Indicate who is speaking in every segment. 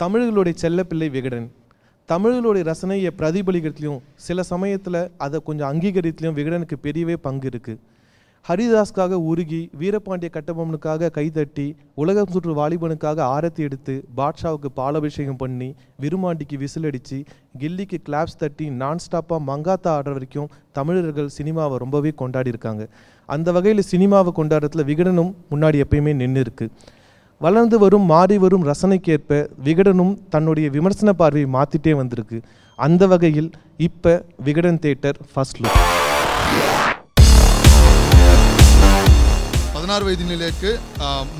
Speaker 1: தமிழர்களுடைய செல்லப்பிள்ளை விகடன் தமிழர்களுடைய ரசனையை பிரதிபலிக்கிறதுலையும் சில சமயத்தில் அதை கொஞ்சம் அங்கீகரித்துலையும் விகடனுக்கு பெரியவே பங்கு இருக்குது ஹரிதாஸ்க்காக உருகி வீரபாண்டிய கட்டபொம்மனுக்காக கைதட்டி உலகம் சுற்று வாலிபனுக்காக ஆரத்தி எடுத்து பாட்ஷாவுக்கு பாலபிஷேகம் பண்ணி விருமாண்டிக்கு விசில் அடித்து கில்லிக்கு கிளாப்ஸ் தட்டி நான் ஸ்டாப்பாக மங்காத்தா ஆடுற வரைக்கும் தமிழர்கள் சினிமாவை ரொம்பவே கொண்டாடி இருக்காங்க அந்த வகையில் சினிமாவை கொண்டாடுறதுல விகடனும் முன்னாடி எப்பயுமே நின்று இருக்குது வளர்ந்து வரும் மாறி வரும் ரசனைக்கேற்ப விகடனும் தன்னுடைய விமர்சன பார்வையை மாற்றிட்டே வந்திருக்கு அந்த வகையில் இப்போ விகடன் தேட்டர் ஃபர்ஸ்ட் லுக்
Speaker 2: பதினாறு வயது நிலைக்கு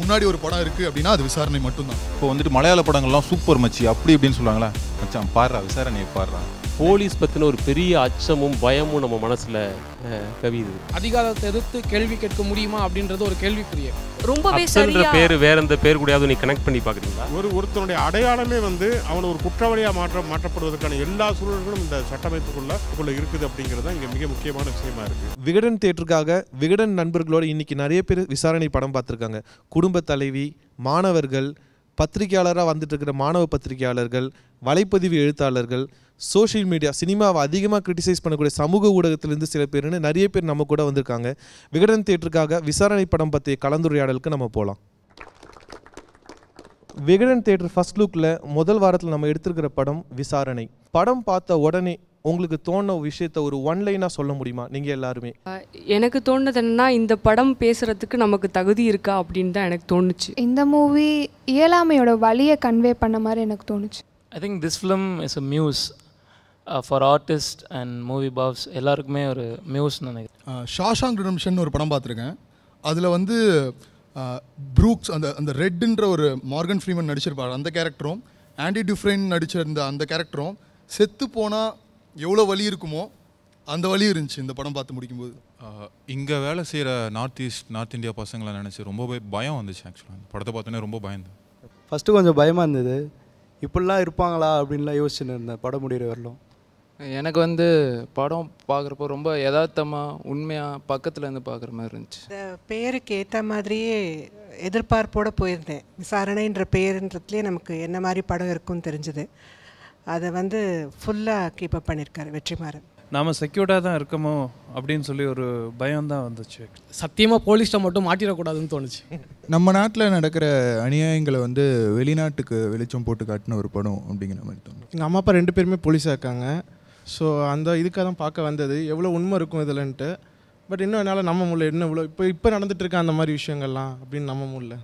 Speaker 2: முன்னாடி
Speaker 3: ஒரு படம் இருக்குது அப்படின்னா அது விசாரணை மட்டும்தான் இப்போ வந்துட்டு மலையாள படங்கள்லாம் சூப்பர் மச்சி அப்படி இப்படின்னு சொல்லுவாங்களா மச்சான் பாடுறா விசாரணையை பாடுறான்
Speaker 4: போலீஸ் பற்றின ஒரு பெரிய அச்சமும் பயமும் நம்ம மனசில் கவிது
Speaker 5: அதிகாரத்தை எதிர்த்து கேள்வி கேட்க முடியுமா அப்படின்றது ஒரு கேள்விக்குரிய ரொம்பவே சரியா பேர்
Speaker 4: வேற எந்த பேர் கூடயாவது நீ கனெக்ட் பண்ணி பார்க்குறீங்களா
Speaker 5: ஒரு ஒருத்தனுடைய அடையாளமே வந்து அவனை ஒரு குற்றவாளியாக
Speaker 6: மாற்ற மாற்றப்படுவதற்கான எல்லா சூழல்களும் இந்த சட்டமைப்புக்குள்ள உள்ள இருக்குது அப்படிங்கிறது தான் இங்கே மிக முக்கியமான விஷயமா இருக்கு
Speaker 1: விகடன் தேட்டருக்காக விகடன் நண்பர்களோடு இன்னைக்கு நிறைய பேர் விசாரணை படம் பார்த்துருக்காங்க குடும்ப தலைவி மாணவர்கள் பத்திரிகையாளராக வந்துட்டு இருக்கிற மாணவ பத்திரிகையாளர்கள் வலைப்பதிவு எழுத்தாளர்கள் சோஷியல் மீடியா சினிமாவை அதிகமாக கிரிட்டிசைஸ் பண்ணக்கூடிய சமூக ஊடகத்திலிருந்து சில பேர்னு நிறைய பேர் நம்ம கூட வந்திருக்காங்க விகடன் தேட்டருக்காக விசாரணை படம் பற்றிய கலந்துரையாடலுக்கு நம்ம போகலாம் விகடன் தேட்டர் ஃபஸ்ட் லுக்கில் முதல் வாரத்தில் நம்ம எடுத்திருக்கிற படம் விசாரணை படம் பார்த்த உடனே உங்களுக்கு தோண விஷயத்த ஒரு ஒன் லைனாக சொல்ல முடியுமா நீங்கள் எல்லாருமே
Speaker 7: எனக்கு தோணுது என்னன்னா இந்த படம் பேசுகிறதுக்கு நமக்கு தகுதி இருக்கா அப்படின்னு தான் எனக்கு தோணுச்சு
Speaker 8: இந்த மூவி இயலாமையோட வழியை கன்வே பண்ண மாதிரி எனக்கு தோணுச்சு
Speaker 7: I think this film
Speaker 9: is a muse for artist and movie buffs எல்லாருக்குமே ஒரு மியூஸ்
Speaker 2: நினைக்கிறேன் ஷாஷாங் ரிடம்ஷன் ஒரு படம் பார்த்துருக்கேன் அதில் வந்து ப்ரூக்ஸ் அந்த அந்த ரெட்டுன்ற ஒரு மார்கன் ஃப்ரீமன் நடிச்சிருப்பார் அந்த கேரக்டரும் ஆண்டி டிஃப்ரெயின் நடிச்சிருந்த அந்த கேரக்டரும் செத்து போனால் எவ்வளோ வழி இருக்குமோ அந்த வழி இருந்துச்சு இந்த படம் பார்த்து
Speaker 3: முடிக்கும்போது இங்கே வேலை செய்கிற நார்த் ஈஸ்ட் நார்த் இந்தியா பசங்களை நினச்சி ரொம்ப பயம் வந்துச்சு ஆக்சுவலாக படத்தை பார்த்தோன்னே ரொம்ப பயந்தேன்
Speaker 10: ஃபஸ்ட்டு கொஞ்சம் பயமாக இருந்தது இப்படிலாம் இருப்பாங்களா அப்படின்லாம்
Speaker 11: யோசிச்சுன்னு இருந்தேன் படம் முடிகிற வரலாம் எனக்கு வந்து படம்
Speaker 3: பார்க்குறப்போ ரொம்ப யதார்த்தமாக
Speaker 11: உண்மையாக பக்கத்தில் இருந்து பார்க்குற மாதிரி இருந்துச்சு
Speaker 12: இந்த பேருக்கு ஏற்ற மாதிரியே எதிர்பார்ப்போடு போயிருந்தேன் விசாரணைன்ற பேருன்றதுலேயே நமக்கு என்ன மாதிரி படம் இருக்கும்னு தெரிஞ்சுது அதை வந்து ஃபுல்லாக கீப் அப் பண்ணியிருக்காரு வெற்றிமாறன்
Speaker 1: நாம் செக்யூர்டாக தான் இருக்கமோ அப்படின்னு சொல்லி ஒரு பயம் தான் வந்துச்சு
Speaker 12: சத்தியமாக போலீஸ்ட்டை மட்டும் மாட்டிடக்கூடாதுன்னு தோணுச்சு
Speaker 2: நம்ம நாட்டில் நடக்கிற அநியாயங்களை வந்து வெளிநாட்டுக்கு வெளிச்சம் போட்டு காட்டின ஒரு படம் அப்படிங்கிற மாதிரி
Speaker 10: தோணும் எங்கள் அம்மா அப்பா ரெண்டு பேருமே போலீஸாக இருக்காங்க ஸோ அந்த இதுக்காக தான் பார்க்க வந்தது எவ்வளோ உண்மை இருக்கும் இதில்ன்ட்டு பட் இன்னும் என்னால் நம்ம முடியல இன்னும் இவ்வளோ இப்போ இப்போ இருக்க அந்த மாதிரி விஷயங்கள்லாம் அப்படின்னு நம்ம முடியல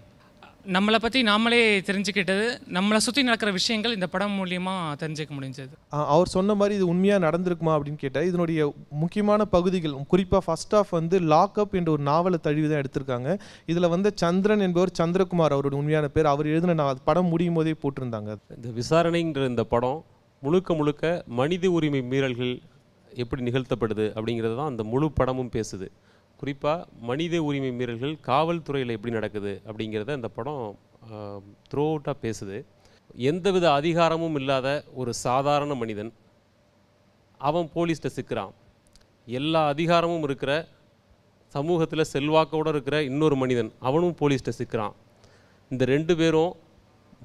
Speaker 9: நம்மளை பற்றி நாமளே தெரிஞ்சுக்கிட்டது நம்மளை சுற்றி நடக்கிற விஷயங்கள் இந்த படம் மூலியமாக தெரிஞ்சுக்க
Speaker 2: முடிஞ்சது
Speaker 1: அவர் சொன்ன மாதிரி இது உண்மையாக நடந்திருக்குமா அப்படின்னு கேட்டால் இதனுடைய முக்கியமான பகுதிகள் குறிப்பாக ஃபர்ஸ்ட் ஆஃப் வந்து லாக் அப் என்ற ஒரு நாவலை தழுவி தான் எடுத்திருக்காங்க இதில் வந்து சந்திரன் என்பவர் சந்திரகுமார் அவருடைய உண்மையான பேர் அவர் எழுதின படம் முடியும் போதே போட்டிருந்தாங்க
Speaker 4: இந்த விசாரணைங்கிற இந்த படம் முழுக்க முழுக்க மனித உரிமை மீறல்கள் எப்படி நிகழ்த்தப்படுது அப்படிங்கிறது தான் அந்த முழு படமும் பேசுது குறிப்பாக மனித உரிமை மீறல்கள் காவல்துறையில் எப்படி நடக்குது அப்படிங்கிறத அந்த படம் த்ரூ அவுட்டாக பேசுது எந்தவித அதிகாரமும் இல்லாத ஒரு சாதாரண மனிதன் அவன் போலீஸ்கிட்ட சிக்கிறான் எல்லா அதிகாரமும் இருக்கிற சமூகத்தில் செல்வாக்கோடு இருக்கிற இன்னொரு மனிதன் அவனும் போலீஸ்கிட்ட சிக்கிறான் இந்த ரெண்டு பேரும்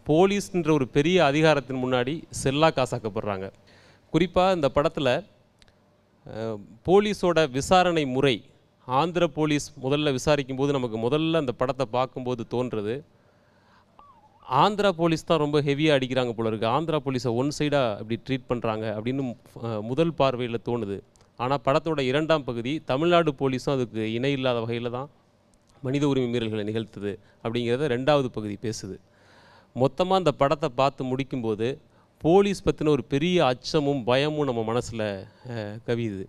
Speaker 4: போலீஸ்ன்ற ஒரு பெரிய அதிகாரத்தின் முன்னாடி செல்லா காசாக்கப்படுறாங்க குறிப்பாக இந்த படத்தில் போலீஸோட விசாரணை முறை ஆந்திர போலீஸ் முதல்ல விசாரிக்கும் போது நமக்கு முதல்ல அந்த படத்தை பார்க்கும்போது தோன்றுறது ஆந்திரா போலீஸ் தான் ரொம்ப ஹெவியாக அடிக்கிறாங்க போல இருக்குது ஆந்திரா போலீஸை ஒன் சைடாக இப்படி ட்ரீட் பண்ணுறாங்க அப்படின்னு முதல் பார்வையில் தோணுது ஆனால் படத்தோட இரண்டாம் பகுதி தமிழ்நாடு போலீஸும் அதுக்கு இணை இல்லாத வகையில் தான் மனித உரிமை மீறல்களை நிகழ்த்துது அப்படிங்கிறத ரெண்டாவது பகுதி பேசுது மொத்தமாக அந்த படத்தை பார்த்து முடிக்கும்போது போலீஸ் பற்றின ஒரு பெரிய அச்சமும் பயமும் நம்ம மனசில் கவியுது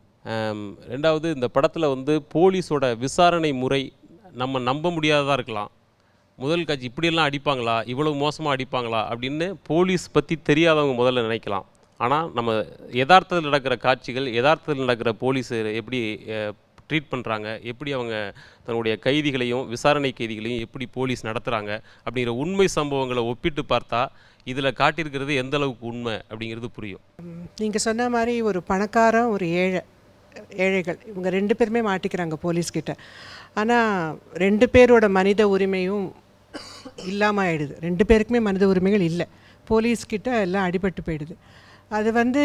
Speaker 4: ரெண்டாவது இந்த படத்தில் வந்து போலீஸோட விசாரணை முறை நம்ம நம்ப முடியாததாக இருக்கலாம் முதல் காட்சி இப்படியெல்லாம் அடிப்பாங்களா இவ்வளவு மோசமாக அடிப்பாங்களா அப்படின்னு போலீஸ் பற்றி தெரியாதவங்க முதல்ல நினைக்கலாம் ஆனால் நம்ம யதார்த்தத்தில் நடக்கிற காட்சிகள் யதார்த்தத்தில் நடக்கிற போலீஸ் எப்படி ட்ரீட் பண்ணுறாங்க எப்படி அவங்க தன்னுடைய கைதிகளையும் விசாரணை கைதிகளையும் எப்படி போலீஸ் நடத்துகிறாங்க அப்படிங்கிற உண்மை சம்பவங்களை ஒப்பிட்டு பார்த்தா இதில் காட்டியிருக்கிறது எந்த அளவுக்கு உண்மை அப்படிங்கிறது புரியும்
Speaker 12: நீங்கள் சொன்ன மாதிரி ஒரு பணக்காரன் ஒரு ஏழை ஏழைகள் இவங்க ரெண்டு பேருமே மாட்டிக்கிறாங்க போலீஸ்கிட்ட ஆனால் ரெண்டு பேரோட மனித உரிமையும் இல்லாமல் ஆயிடுது ரெண்டு பேருக்குமே மனித உரிமைகள் இல்லை போலீஸ்கிட்ட எல்லாம் அடிபட்டு போயிடுது அது வந்து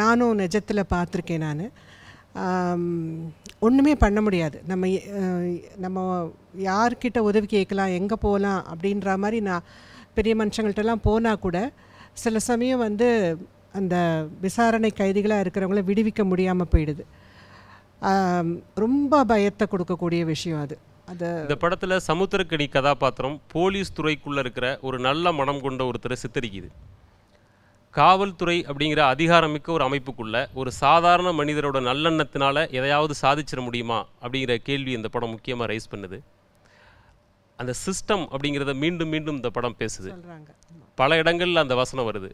Speaker 12: நானும் நிஜத்தில் பார்த்துருக்கேன் நான் ஒன்றுமே பண்ண முடியாது நம்ம நம்ம யார்கிட்ட உதவி கேட்கலாம் எங்கே போகலாம் அப்படின்ற மாதிரி நான் பெரிய மனுஷங்கள்கிட்டலாம் போனால் கூட சில சமயம் வந்து அந்த விசாரணை கைதிகளாக இருக்கிறவங்கள விடுவிக்க முடியாமல் போயிடுது ரொம்ப பயத்தை கொடுக்கக்கூடிய விஷயம் அது அது
Speaker 4: இந்த படத்தில் சமுத்திரக்கணி கதாபாத்திரம் போலீஸ் துறைக்குள்ளே இருக்கிற ஒரு நல்ல மனம் கொண்ட ஒருத்தரை சித்தரிக்குது காவல்துறை அப்படிங்கிற அதிகாரம் மிக்க ஒரு அமைப்புக்குள்ள ஒரு சாதாரண மனிதரோட நல்லெண்ணத்தினால எதையாவது சாதிச்சிட முடியுமா அப்படிங்கிற கேள்வி இந்த படம் முக்கியமாக ரைஸ் பண்ணுது அந்த சிஸ்டம் அப்படிங்கிறத மீண்டும் மீண்டும் இந்த படம் பேசுது பல இடங்களில் அந்த வசனம் வருது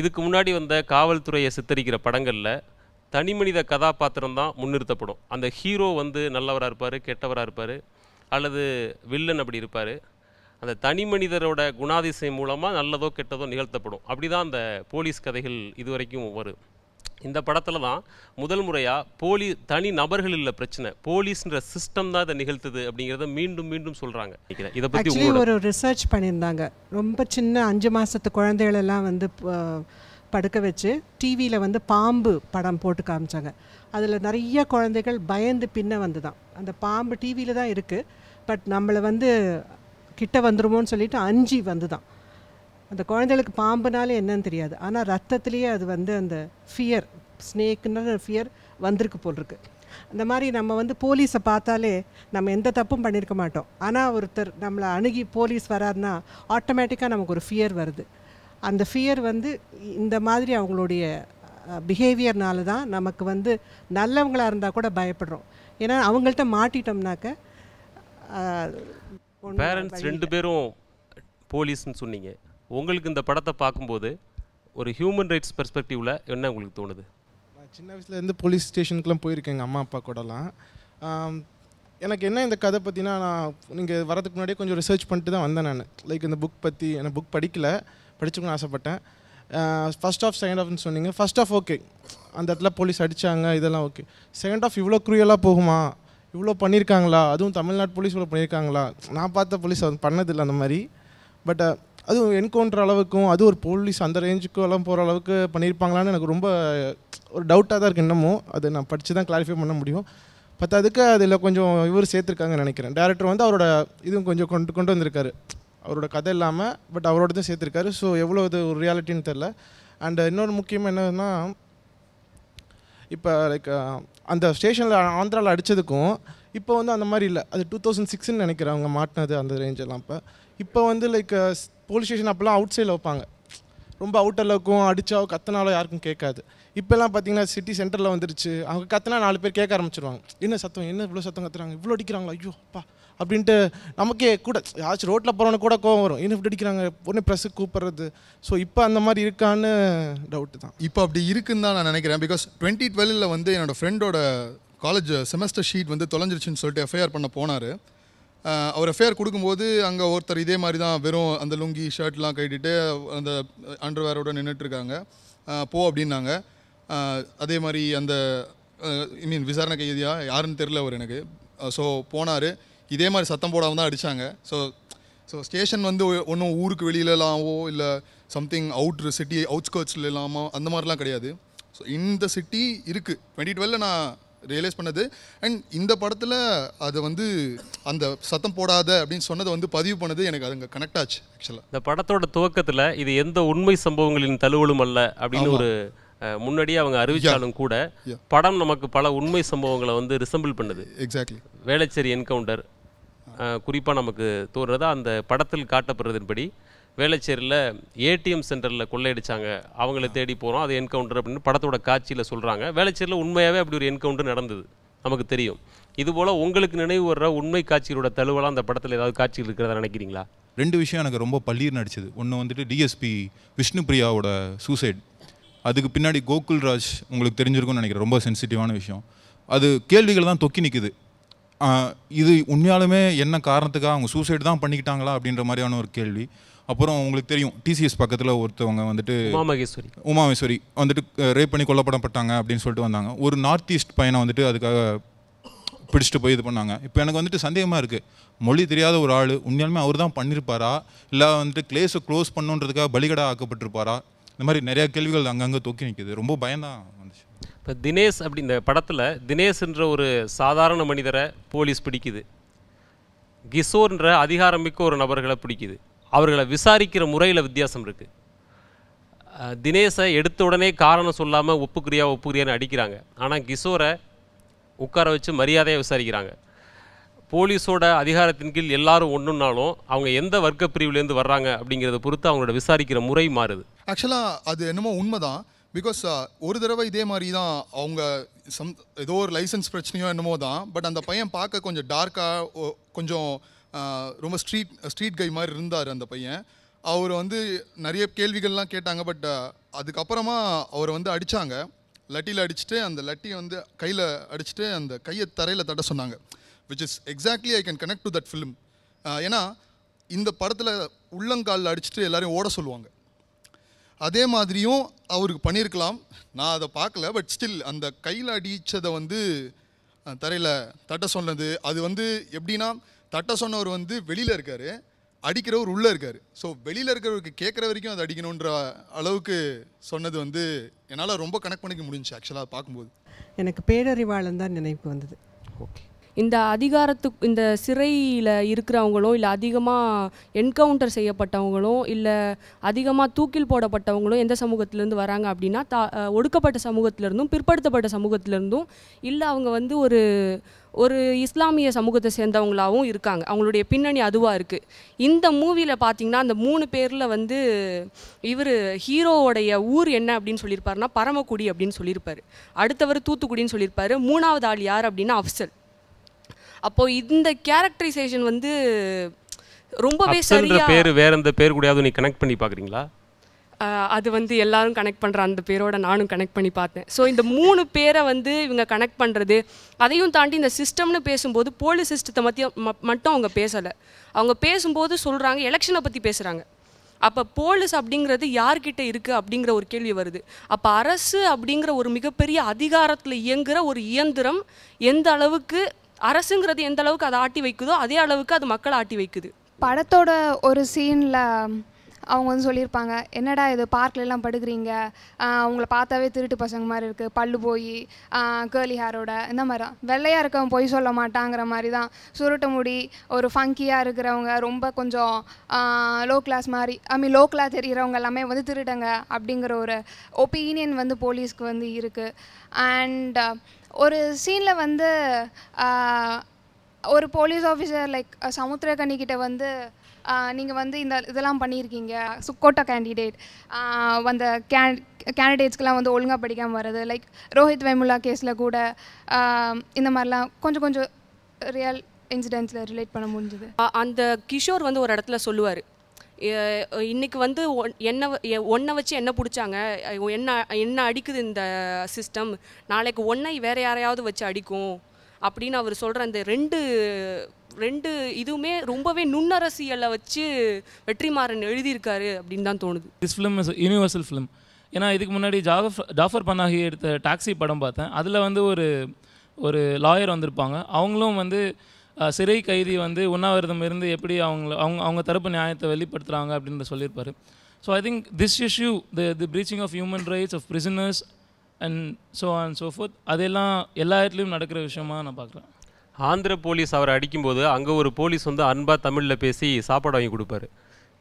Speaker 4: இதுக்கு முன்னாடி வந்த காவல்துறையை சித்தரிக்கிற படங்களில் தனி மனித கதாபாத்திரம் தான் முன்னிறுத்தப்படும் அந்த ஹீரோ வந்து நல்லவராக இருப்பார் கெட்டவராக இருப்பார் அல்லது வில்லன் அப்படி இருப்பார் அந்த தனி மனிதரோட குணாதிசயம் மூலமாக நல்லதோ கெட்டதோ நிகழ்த்தப்படும் அப்படி தான் அந்த போலீஸ் கதைகள் இதுவரைக்கும் வரும் இந்த படத்தில் தான் முதல் முறையாக போலி தனி நபர்கள் இல்லை பிரச்சனை போலீஸ்ன்ற சிஸ்டம் தான் இதை நிகழ்த்துது அப்படிங்கிறத மீண்டும் மீண்டும் சொல்கிறாங்க இதை பற்றி ஒரு
Speaker 12: ரிசர்ச் பண்ணியிருந்தாங்க ரொம்ப சின்ன அஞ்சு மாதத்து குழந்தைகளெல்லாம் வந்து படுக்க வச்சு டிவியில் வந்து பாம்பு படம் போட்டு காமிச்சாங்க அதில் நிறைய குழந்தைகள் பயந்து பின்ன வந்து தான் அந்த பாம்பு டிவியில் தான் இருக்குது பட் நம்மளை வந்து கிட்ட வந்துடுமோன்னு சொல்லிட்டு அஞ்சு வந்து தான் அந்த குழந்தைகளுக்கு பாம்புனாலே என்னன்னு தெரியாது ஆனால் ரத்தத்துலேயே அது வந்து அந்த ஃபியர் ஸ்னேக்குன்ற ஃபியர் வந்திருக்கு போல் இருக்கு அந்த மாதிரி நம்ம வந்து போலீஸை பார்த்தாலே நம்ம எந்த தப்பும் பண்ணியிருக்க மாட்டோம் ஆனால் ஒருத்தர் நம்மளை அணுகி போலீஸ் வராருன்னா ஆட்டோமேட்டிக்காக நமக்கு ஒரு ஃபியர் வருது அந்த ஃபியர் வந்து இந்த மாதிரி அவங்களுடைய பிஹேவியர்னால தான் நமக்கு வந்து நல்லவங்களாக இருந்தால் கூட பயப்படுறோம் ஏன்னா அவங்கள்ட்ட மாட்டிட்டோம்னாக்க பேரண்ட்ஸ் ரெண்டு
Speaker 4: பேரும் போலீஸ்னு சொன்னீங்க உங்களுக்கு இந்த படத்தை பார்க்கும்போது ஒரு ஹியூமன் ரைட்ஸ் பெர்ஸ்பெக்டிவ்ல என்ன உங்களுக்கு தோணுது
Speaker 10: சின்ன வயசுலேருந்து போலீஸ் ஸ்டேஷனுக்குலாம் போயிருக்கேங்க அம்மா அப்பா கூடலாம் எனக்கு என்ன இந்த கதை பற்றினா நான் நீங்கள் வரதுக்கு முன்னாடியே கொஞ்சம் ரிசர்ச் பண்ணிட்டு தான் வந்தேன் நான் லைக் இந்த புக் பற்றி எனக்கு புக் படிக்கல படிச்சுக்கணும்னு ஆசைப்பட்டேன் ஃபஸ்ட் ஆஃப் செகண்ட் ஆஃப்னு சொன்னீங்க ஃபஸ்ட் ஆஃப் ஓகே அந்த இடத்துல போலீஸ் அடித்தாங்க இதெல்லாம் ஓகே செகண்ட் ஆஃப் இவ்வளோ குரியலாக போகுமா இவ்வளோ பண்ணியிருக்காங்களா அதுவும் தமிழ்நாடு போலீஸ் இவ்வளோ பண்ணியிருக்காங்களா நான் பார்த்த போலீஸ் அது பண்ணதில்லை அந்த மாதிரி பட் அதுவும் என்கவுண்டர் அளவுக்கும் அது ஒரு போலீஸ் அந்த ரேஞ்சுக்கும் எல்லாம் போகிற அளவுக்கு பண்ணியிருப்பாங்களான்னு எனக்கு ரொம்ப ஒரு டவுட்டாக தான் இருக்குது இன்னமும் அதை நான் படித்து தான் கிளாரிஃபை பண்ண முடியும் பத்தாதுக்கு அதில் கொஞ்சம் இவர் சேர்த்துருக்காங்கன்னு நினைக்கிறேன் டேரக்டர் வந்து அவரோட இதுவும் கொஞ்சம் கொண்டு கொண்டு வந்திருக்காரு அவரோட கதை இல்லாமல் பட் தான் சேர்த்துருக்காரு ஸோ எவ்வளோ இது ஒரு ரியாலிட்டின்னு தெரில அண்ட் இன்னொரு முக்கியம் என்னன்னா இப்போ லைக் அந்த ஸ்டேஷனில் ஆந்திராவில் அடித்ததுக்கும் இப்போ வந்து அந்த மாதிரி இல்லை அது டூ தௌசண்ட் சிக்ஸ்ன்னு நினைக்கிறேன் அவங்க மாட்டினது அந்த ரேஞ்செல்லாம் இப்போ இப்போ வந்து லைக் போலீஸ் ஸ்டேஷன் அப்போல்லாம் அவுட் சைடில் வைப்பாங்க ரொம்ப அவுட்டர் இருக்கும் அடித்தாவோ கத்தனாலோ யாருக்கும் கேட்காது இப்போல்லாம் பார்த்தீங்கன்னா சிட்டி சென்டரில் வந்துருச்சு அவங்க கத்தனா நாலு பேர் கேட்க ஆரம்பிச்சிருவாங்க என்ன சத்தம் என்ன இவ்வளோ சத்தம் கத்துறாங்க இவ்வளோ அடிக்கிறாங்களா ஐயோ அப்பா அப்படின்ட்டு நமக்கே கூட யாச்சும் ரோட்டில் போகிறவனு கூட கோவம் வரும் என்ன இப்படி அடிக்கிறாங்க உடனே ப்ரெஸ்ஸுக்கு கூப்பிட்றது ஸோ இப்போ அந்த மாதிரி இருக்கான்னு
Speaker 2: டவுட்டு தான் இப்போ அப்படி இருக்குன்னு தான் நான் நினைக்கிறேன் பிகாஸ் டுவெண்ட்டி வந்து என்னோடய ஃப்ரெண்டோட காலேஜ் செமஸ்டர் ஷீட் வந்து தொலைஞ்சிருச்சுன்னு சொல்லிட்டு எஃப்ஐஆர் பண்ண போனார் அவர் எஃப்ஐஆர் கொடுக்கும்போது அங்கே ஒருத்தர் இதே மாதிரி தான் வெறும் அந்த லுங்கி ஷர்ட்லாம் கட்டிட்டு அந்த அண்டர்வேரோடு நின்றுட்டுருக்காங்க போ அப்படின்னாங்க அதே மாதிரி அந்த ஐ மீன் விசாரணை கைதியாக யாருன்னு தெரில அவர் எனக்கு ஸோ போனார் இதே மாதிரி சத்தம் போடாமல் தான் அடித்தாங்க ஸோ ஸோ ஸ்டேஷன் வந்து ஒன்றும் ஊருக்கு வெளியிலலாமோ இல்லை சம்திங் அவுட்ரு சிட்டி அவுட்ஸ்கர்ட்ஸில் இல்லாமல் அந்த மாதிரிலாம் கிடையாது ஸோ இந்த சிட்டி இருக்குது டுவெண்ட்டி டுவெலில் நான் ரியலைஸ் பண்ணது அண்ட் இந்த படத்தில் அது வந்து அந்த சத்தம் போடாத அப்படின்னு சொன்னதை வந்து பதிவு பண்ணது எனக்கு அதுங்க கனெக்ட் ஆச்சு ஆக்சுவலாக
Speaker 4: இந்த படத்தோட துவக்கத்தில் இது எந்த உண்மை சம்பவங்களின் தழுவலும் அல்ல அப்படின்னு ஒரு முன்னாடியே அவங்க அறிவிச்சாலும் கூட படம் நமக்கு பல உண்மை சம்பவங்களை வந்து ரிசம்பிள் பண்ணுது எக்ஸாக்ட்லி வேளச்சேரி என்கவுண்டர் குறிப்பாக நமக்கு தோறுறதா அந்த படத்தில் காட்டப்படுறதின்படி வேளச்சேரியில் ஏடிஎம் சென்டரில் கொள்ளையடிச்சாங்க அவங்கள தேடி போகிறோம் அது என்கவுண்டர் அப்படின்னு படத்தோட காட்சியில் சொல்கிறாங்க வேளச்சேரியில் உண்மையாகவே அப்படி ஒரு என்கவுண்டர் நடந்தது நமக்கு தெரியும் இதுபோல் உங்களுக்கு நினைவு வர்ற உண்மை காட்சிகளோட தழுவலாம் அந்த படத்தில் ஏதாவது காட்சிகள் இருக்கிறதா நினைக்கிறீங்களா
Speaker 3: ரெண்டு விஷயம் எனக்கு ரொம்ப பள்ளியர் நடிச்சது ஒன்று வந்துட்டு டிஎஸ்பி விஷ்ணுபிரியாவோட சூசைட் அதுக்கு பின்னாடி கோகுல்ராஜ் உங்களுக்கு தெரிஞ்சிருக்கும்னு நினைக்கிறேன் ரொம்ப சென்சிட்டிவான விஷயம் அது கேள்விகள் தான் தொக்கி நிற்குது இது உண்மையாலுமே என்ன காரணத்துக்காக அவங்க சூசைடு தான் பண்ணிக்கிட்டாங்களா அப்படின்ற மாதிரியான ஒரு கேள்வி அப்புறம் உங்களுக்கு தெரியும் டிசிஎஸ் பக்கத்தில் ஒருத்தவங்க வந்துட்டு உமாமகேஸ்வரி உமாமேஸ்வரி வந்துட்டு ரேப் பண்ணி கொல்லப்படப்பட்டாங்க அப்படின்னு சொல்லிட்டு வந்தாங்க ஒரு நார்த் ஈஸ்ட் பையனை வந்துட்டு அதுக்காக பிடிச்சிட்டு போய் இது பண்ணாங்க இப்போ எனக்கு வந்துட்டு சந்தேகமாக இருக்குது மொழி தெரியாத ஒரு ஆள் உண்மையாலுமே அவர் தான் பண்ணியிருப்பாரா இல்லை வந்துட்டு கிளேஸை க்ளோஸ் பண்ணுன்றதுக்காக பலிகடா ஆக்கப்பட்டிருப்பாரா இந்த மாதிரி நிறையா கேள்விகள் அங்கங்கே தூக்கி நிற்கிது ரொம்ப பயந்தான்
Speaker 4: வந்துச்சு இப்போ தினேஷ் அப்படி இந்த படத்தில் தினேஷ்ன்ற ஒரு சாதாரண மனிதரை போலீஸ் பிடிக்குது கிஷோர்ன்ற அதிகாரமிக்க ஒரு நபர்களை பிடிக்குது அவர்களை விசாரிக்கிற முறையில் வித்தியாசம் இருக்குது தினேஷை எடுத்த உடனே காரணம் சொல்லாமல் ஒப்புக்குரியா ஒப்புக்கிறியான்னு அடிக்கிறாங்க ஆனால் கிஷோரை உட்கார வச்சு மரியாதையாக விசாரிக்கிறாங்க போலீஸோட அதிகாரத்தின் கீழ் எல்லாரும் ஒன்றுனாலும் அவங்க எந்த வர்க்க பிரிவுலேருந்து வர்றாங்க அப்படிங்கிறத பொறுத்து அவங்களோட விசாரிக்கிற முறை மாறுது
Speaker 2: ஆக்சுவலாக அது என்னமோ உண்மைதான் பிகாஸ் uh, ஒரு தடவை இதே மாதிரி தான் அவங்க சம் ஏதோ ஒரு லைசன்ஸ் பிரச்சனையோ என்னமோ தான் பட் அந்த பையன் பார்க்க கொஞ்சம் டார்க்காக கொஞ்சம் ரொம்ப ஸ்ட்ரீட் ஸ்ட்ரீட் கை மாதிரி இருந்தார் அந்த பையன் அவர் வந்து நிறைய கேள்விகள்லாம் கேட்டாங்க பட் uh, அதுக்கப்புறமா அவரை வந்து அடித்தாங்க லட்டியில் அடிச்சுட்டு அந்த லட்டியை வந்து கையில் அடிச்சுட்டு அந்த கையை தரையில் தட்ட சொன்னாங்க which is exactly I can connect to that film ஏன்னா இந்த படத்தில் உள்ளங்காலில் அடிச்சுட்டு எல்லோரையும் ஓட சொல்லுவாங்க அதே மாதிரியும் அவருக்கு பண்ணியிருக்கலாம் நான் அதை பார்க்கல பட் ஸ்டில் அந்த கையில் அடித்ததை வந்து தரையில் தட்ட சொன்னது அது வந்து எப்படின்னா தட்ட சொன்னவர் வந்து வெளியில் இருக்கார் அடிக்கிறவர் உள்ளே இருக்கார் ஸோ வெளியில் இருக்கிறவருக்கு கேட்குற வரைக்கும் அதை அடிக்கணுன்ற அளவுக்கு சொன்னது வந்து என்னால் ரொம்ப கனெக்ட் பண்ணிக்க முடிஞ்சு ஆக்சுவலாக பார்க்கும்போது
Speaker 12: எனக்கு பேரறிவாளன் தான் நினைப்பு வந்தது
Speaker 7: ஓகே இந்த அதிகாரத்து இந்த சிறையில் இருக்கிறவங்களும் இல்லை அதிகமாக என்கவுண்டர் செய்யப்பட்டவங்களும் இல்லை அதிகமாக தூக்கில் போடப்பட்டவங்களும் எந்த சமூகத்திலேருந்து வராங்க அப்படின்னா தா ஒடுக்கப்பட்ட சமூகத்திலேருந்தும் பிற்படுத்தப்பட்ட சமூகத்திலேருந்தும் இல்லை அவங்க வந்து ஒரு ஒரு இஸ்லாமிய சமூகத்தை சேர்ந்தவங்களாகவும் இருக்காங்க அவங்களுடைய பின்னணி அதுவாக இருக்குது இந்த மூவியில் பார்த்தீங்கன்னா அந்த மூணு பேரில் வந்து இவர் ஹீரோவுடைய ஊர் என்ன அப்படின்னு சொல்லியிருப்பாருன்னா பரமக்குடி அப்படின்னு சொல்லியிருப்பார் அடுத்தவர் தூத்துக்குடின்னு சொல்லியிருப்பார் மூணாவது ஆள் யார் அப்படின்னா அஃசல் அப்போ இந்த கேரக்டரைசேஷன் வந்து ரொம்பவே சரியா பேர்
Speaker 4: வேற எந்த பேர் கூடயாவது நீ கனெக்ட் பண்ணி பாக்குறீங்களா
Speaker 7: அது வந்து எல்லாரும் கனெக்ட் பண்ணுற அந்த பேரோட நானும் கனெக்ட் பண்ணி பார்த்தேன் ஸோ இந்த மூணு பேரை வந்து இவங்க கனெக்ட் பண்ணுறது அதையும் தாண்டி இந்த சிஸ்டம்னு பேசும்போது போலீஸ் சிஸ்டத்தை மத்திய மட்டும் அவங்க பேசலை அவங்க பேசும்போது சொல்கிறாங்க எலெக்ஷனை பற்றி பேசுகிறாங்க அப்போ போலீஸ் அப்படிங்கிறது யார்கிட்ட இருக்குது அப்படிங்கிற ஒரு கேள்வி வருது அப்போ அரசு அப்படிங்கிற ஒரு மிகப்பெரிய அதிகாரத்தில் இயங்குகிற ஒரு இயந்திரம் எந்த அளவுக்கு அரசுங்கிறது எந்த அளவுக்கு அதை ஆட்டி வைக்குதோ அதே அளவுக்கு அது மக்களை ஆட்டி வைக்குது
Speaker 8: படத்தோட ஒரு சீனில் அவங்க வந்து சொல்லியிருப்பாங்க என்னடா இது பார்க்லெலாம் படுக்கிறீங்க அவங்கள பார்த்தாவே திருட்டு பசங்க மாதிரி இருக்குது பல்லு போய் கேர்லி ஹேரோட இந்த மாதிரி தான் வெள்ளையாக இருக்கவன் பொய் சொல்ல மாட்டாங்கிற மாதிரி தான் சுருட்ட முடி ஒரு ஃபங்கியாக இருக்கிறவங்க ரொம்ப கொஞ்சம் லோ கிளாஸ் மாதிரி ஐ மீன் லோ கிளாஸ் தெரிகிறவங்க எல்லாமே வந்து திருடுங்க அப்படிங்கிற ஒரு ஒப்பீனியன் வந்து போலீஸ்க்கு வந்து இருக்குது அண்ட் ஒரு சீனில் வந்து ஒரு போலீஸ் ஆஃபீஸர் லைக் சமுத்திரகனிக்கிட்ட வந்து நீங்கள் வந்து இந்த இதெல்லாம் பண்ணியிருக்கீங்க சுக்கோட்டா கேண்டிடேட் அந்த கே கேண்டிடேட்ஸ்க்கெலாம் வந்து ஒழுங்காக படிக்காமல் வர்றது லைக் ரோஹித் வைமுல்லா கேஸில் கூட இந்த மாதிரிலாம் கொஞ்சம் கொஞ்சம் ரியல் இன்சிடென்ட்ஸில் ரிலேட் பண்ண முடிஞ்சுது
Speaker 7: அந்த கிஷோர் வந்து ஒரு இடத்துல சொல்லுவார் இன்றைக்கி வந்து என்ன ஒன்றை வச்சு என்ன பிடிச்சாங்க என்ன என்ன அடிக்குது இந்த சிஸ்டம் நாளைக்கு ஒன்றை வேறு யாரையாவது வச்சு அடிக்கும் அப்படின்னு அவர் சொல்கிற அந்த ரெண்டு ரெண்டு இதுவுமே ரொம்பவே நுண்ணரசியலை வச்சு வெற்றிமாறன் எழுதியிருக்காரு அப்படின்னு தான் தோணுது
Speaker 9: this film is universal film ஏன்னா இதுக்கு முன்னாடி ஜாஃபர் ஜாஃபர் பன்னாகி எடுத்த டாக்ஸி படம் பார்த்தேன் அதில் வந்து ஒரு ஒரு லாயர் வந்திருப்பாங்க அவங்களும் வந்து சிறை கைதி வந்து உண்ணாவிரதம் இருந்து எப்படி அவங்கள அவங்க அவங்க தரப்பு நியாயத்தை வெளிப்படுத்துகிறாங்க அப்படின்ற சொல்லியிருப்பார் so I think this issue the the breaching of human rights of prisoners and so and so forth அதெல்லாம் எல்லா இடத்துலையும் நடக்கிற விஷயமா நான் பார்க்குறேன்
Speaker 4: ஆந்திர போலீஸ் அவரை அடிக்கும்போது அங்கே ஒரு போலீஸ் வந்து அன்பாக தமிழில் பேசி சாப்பாடு வாங்கி கொடுப்பாரு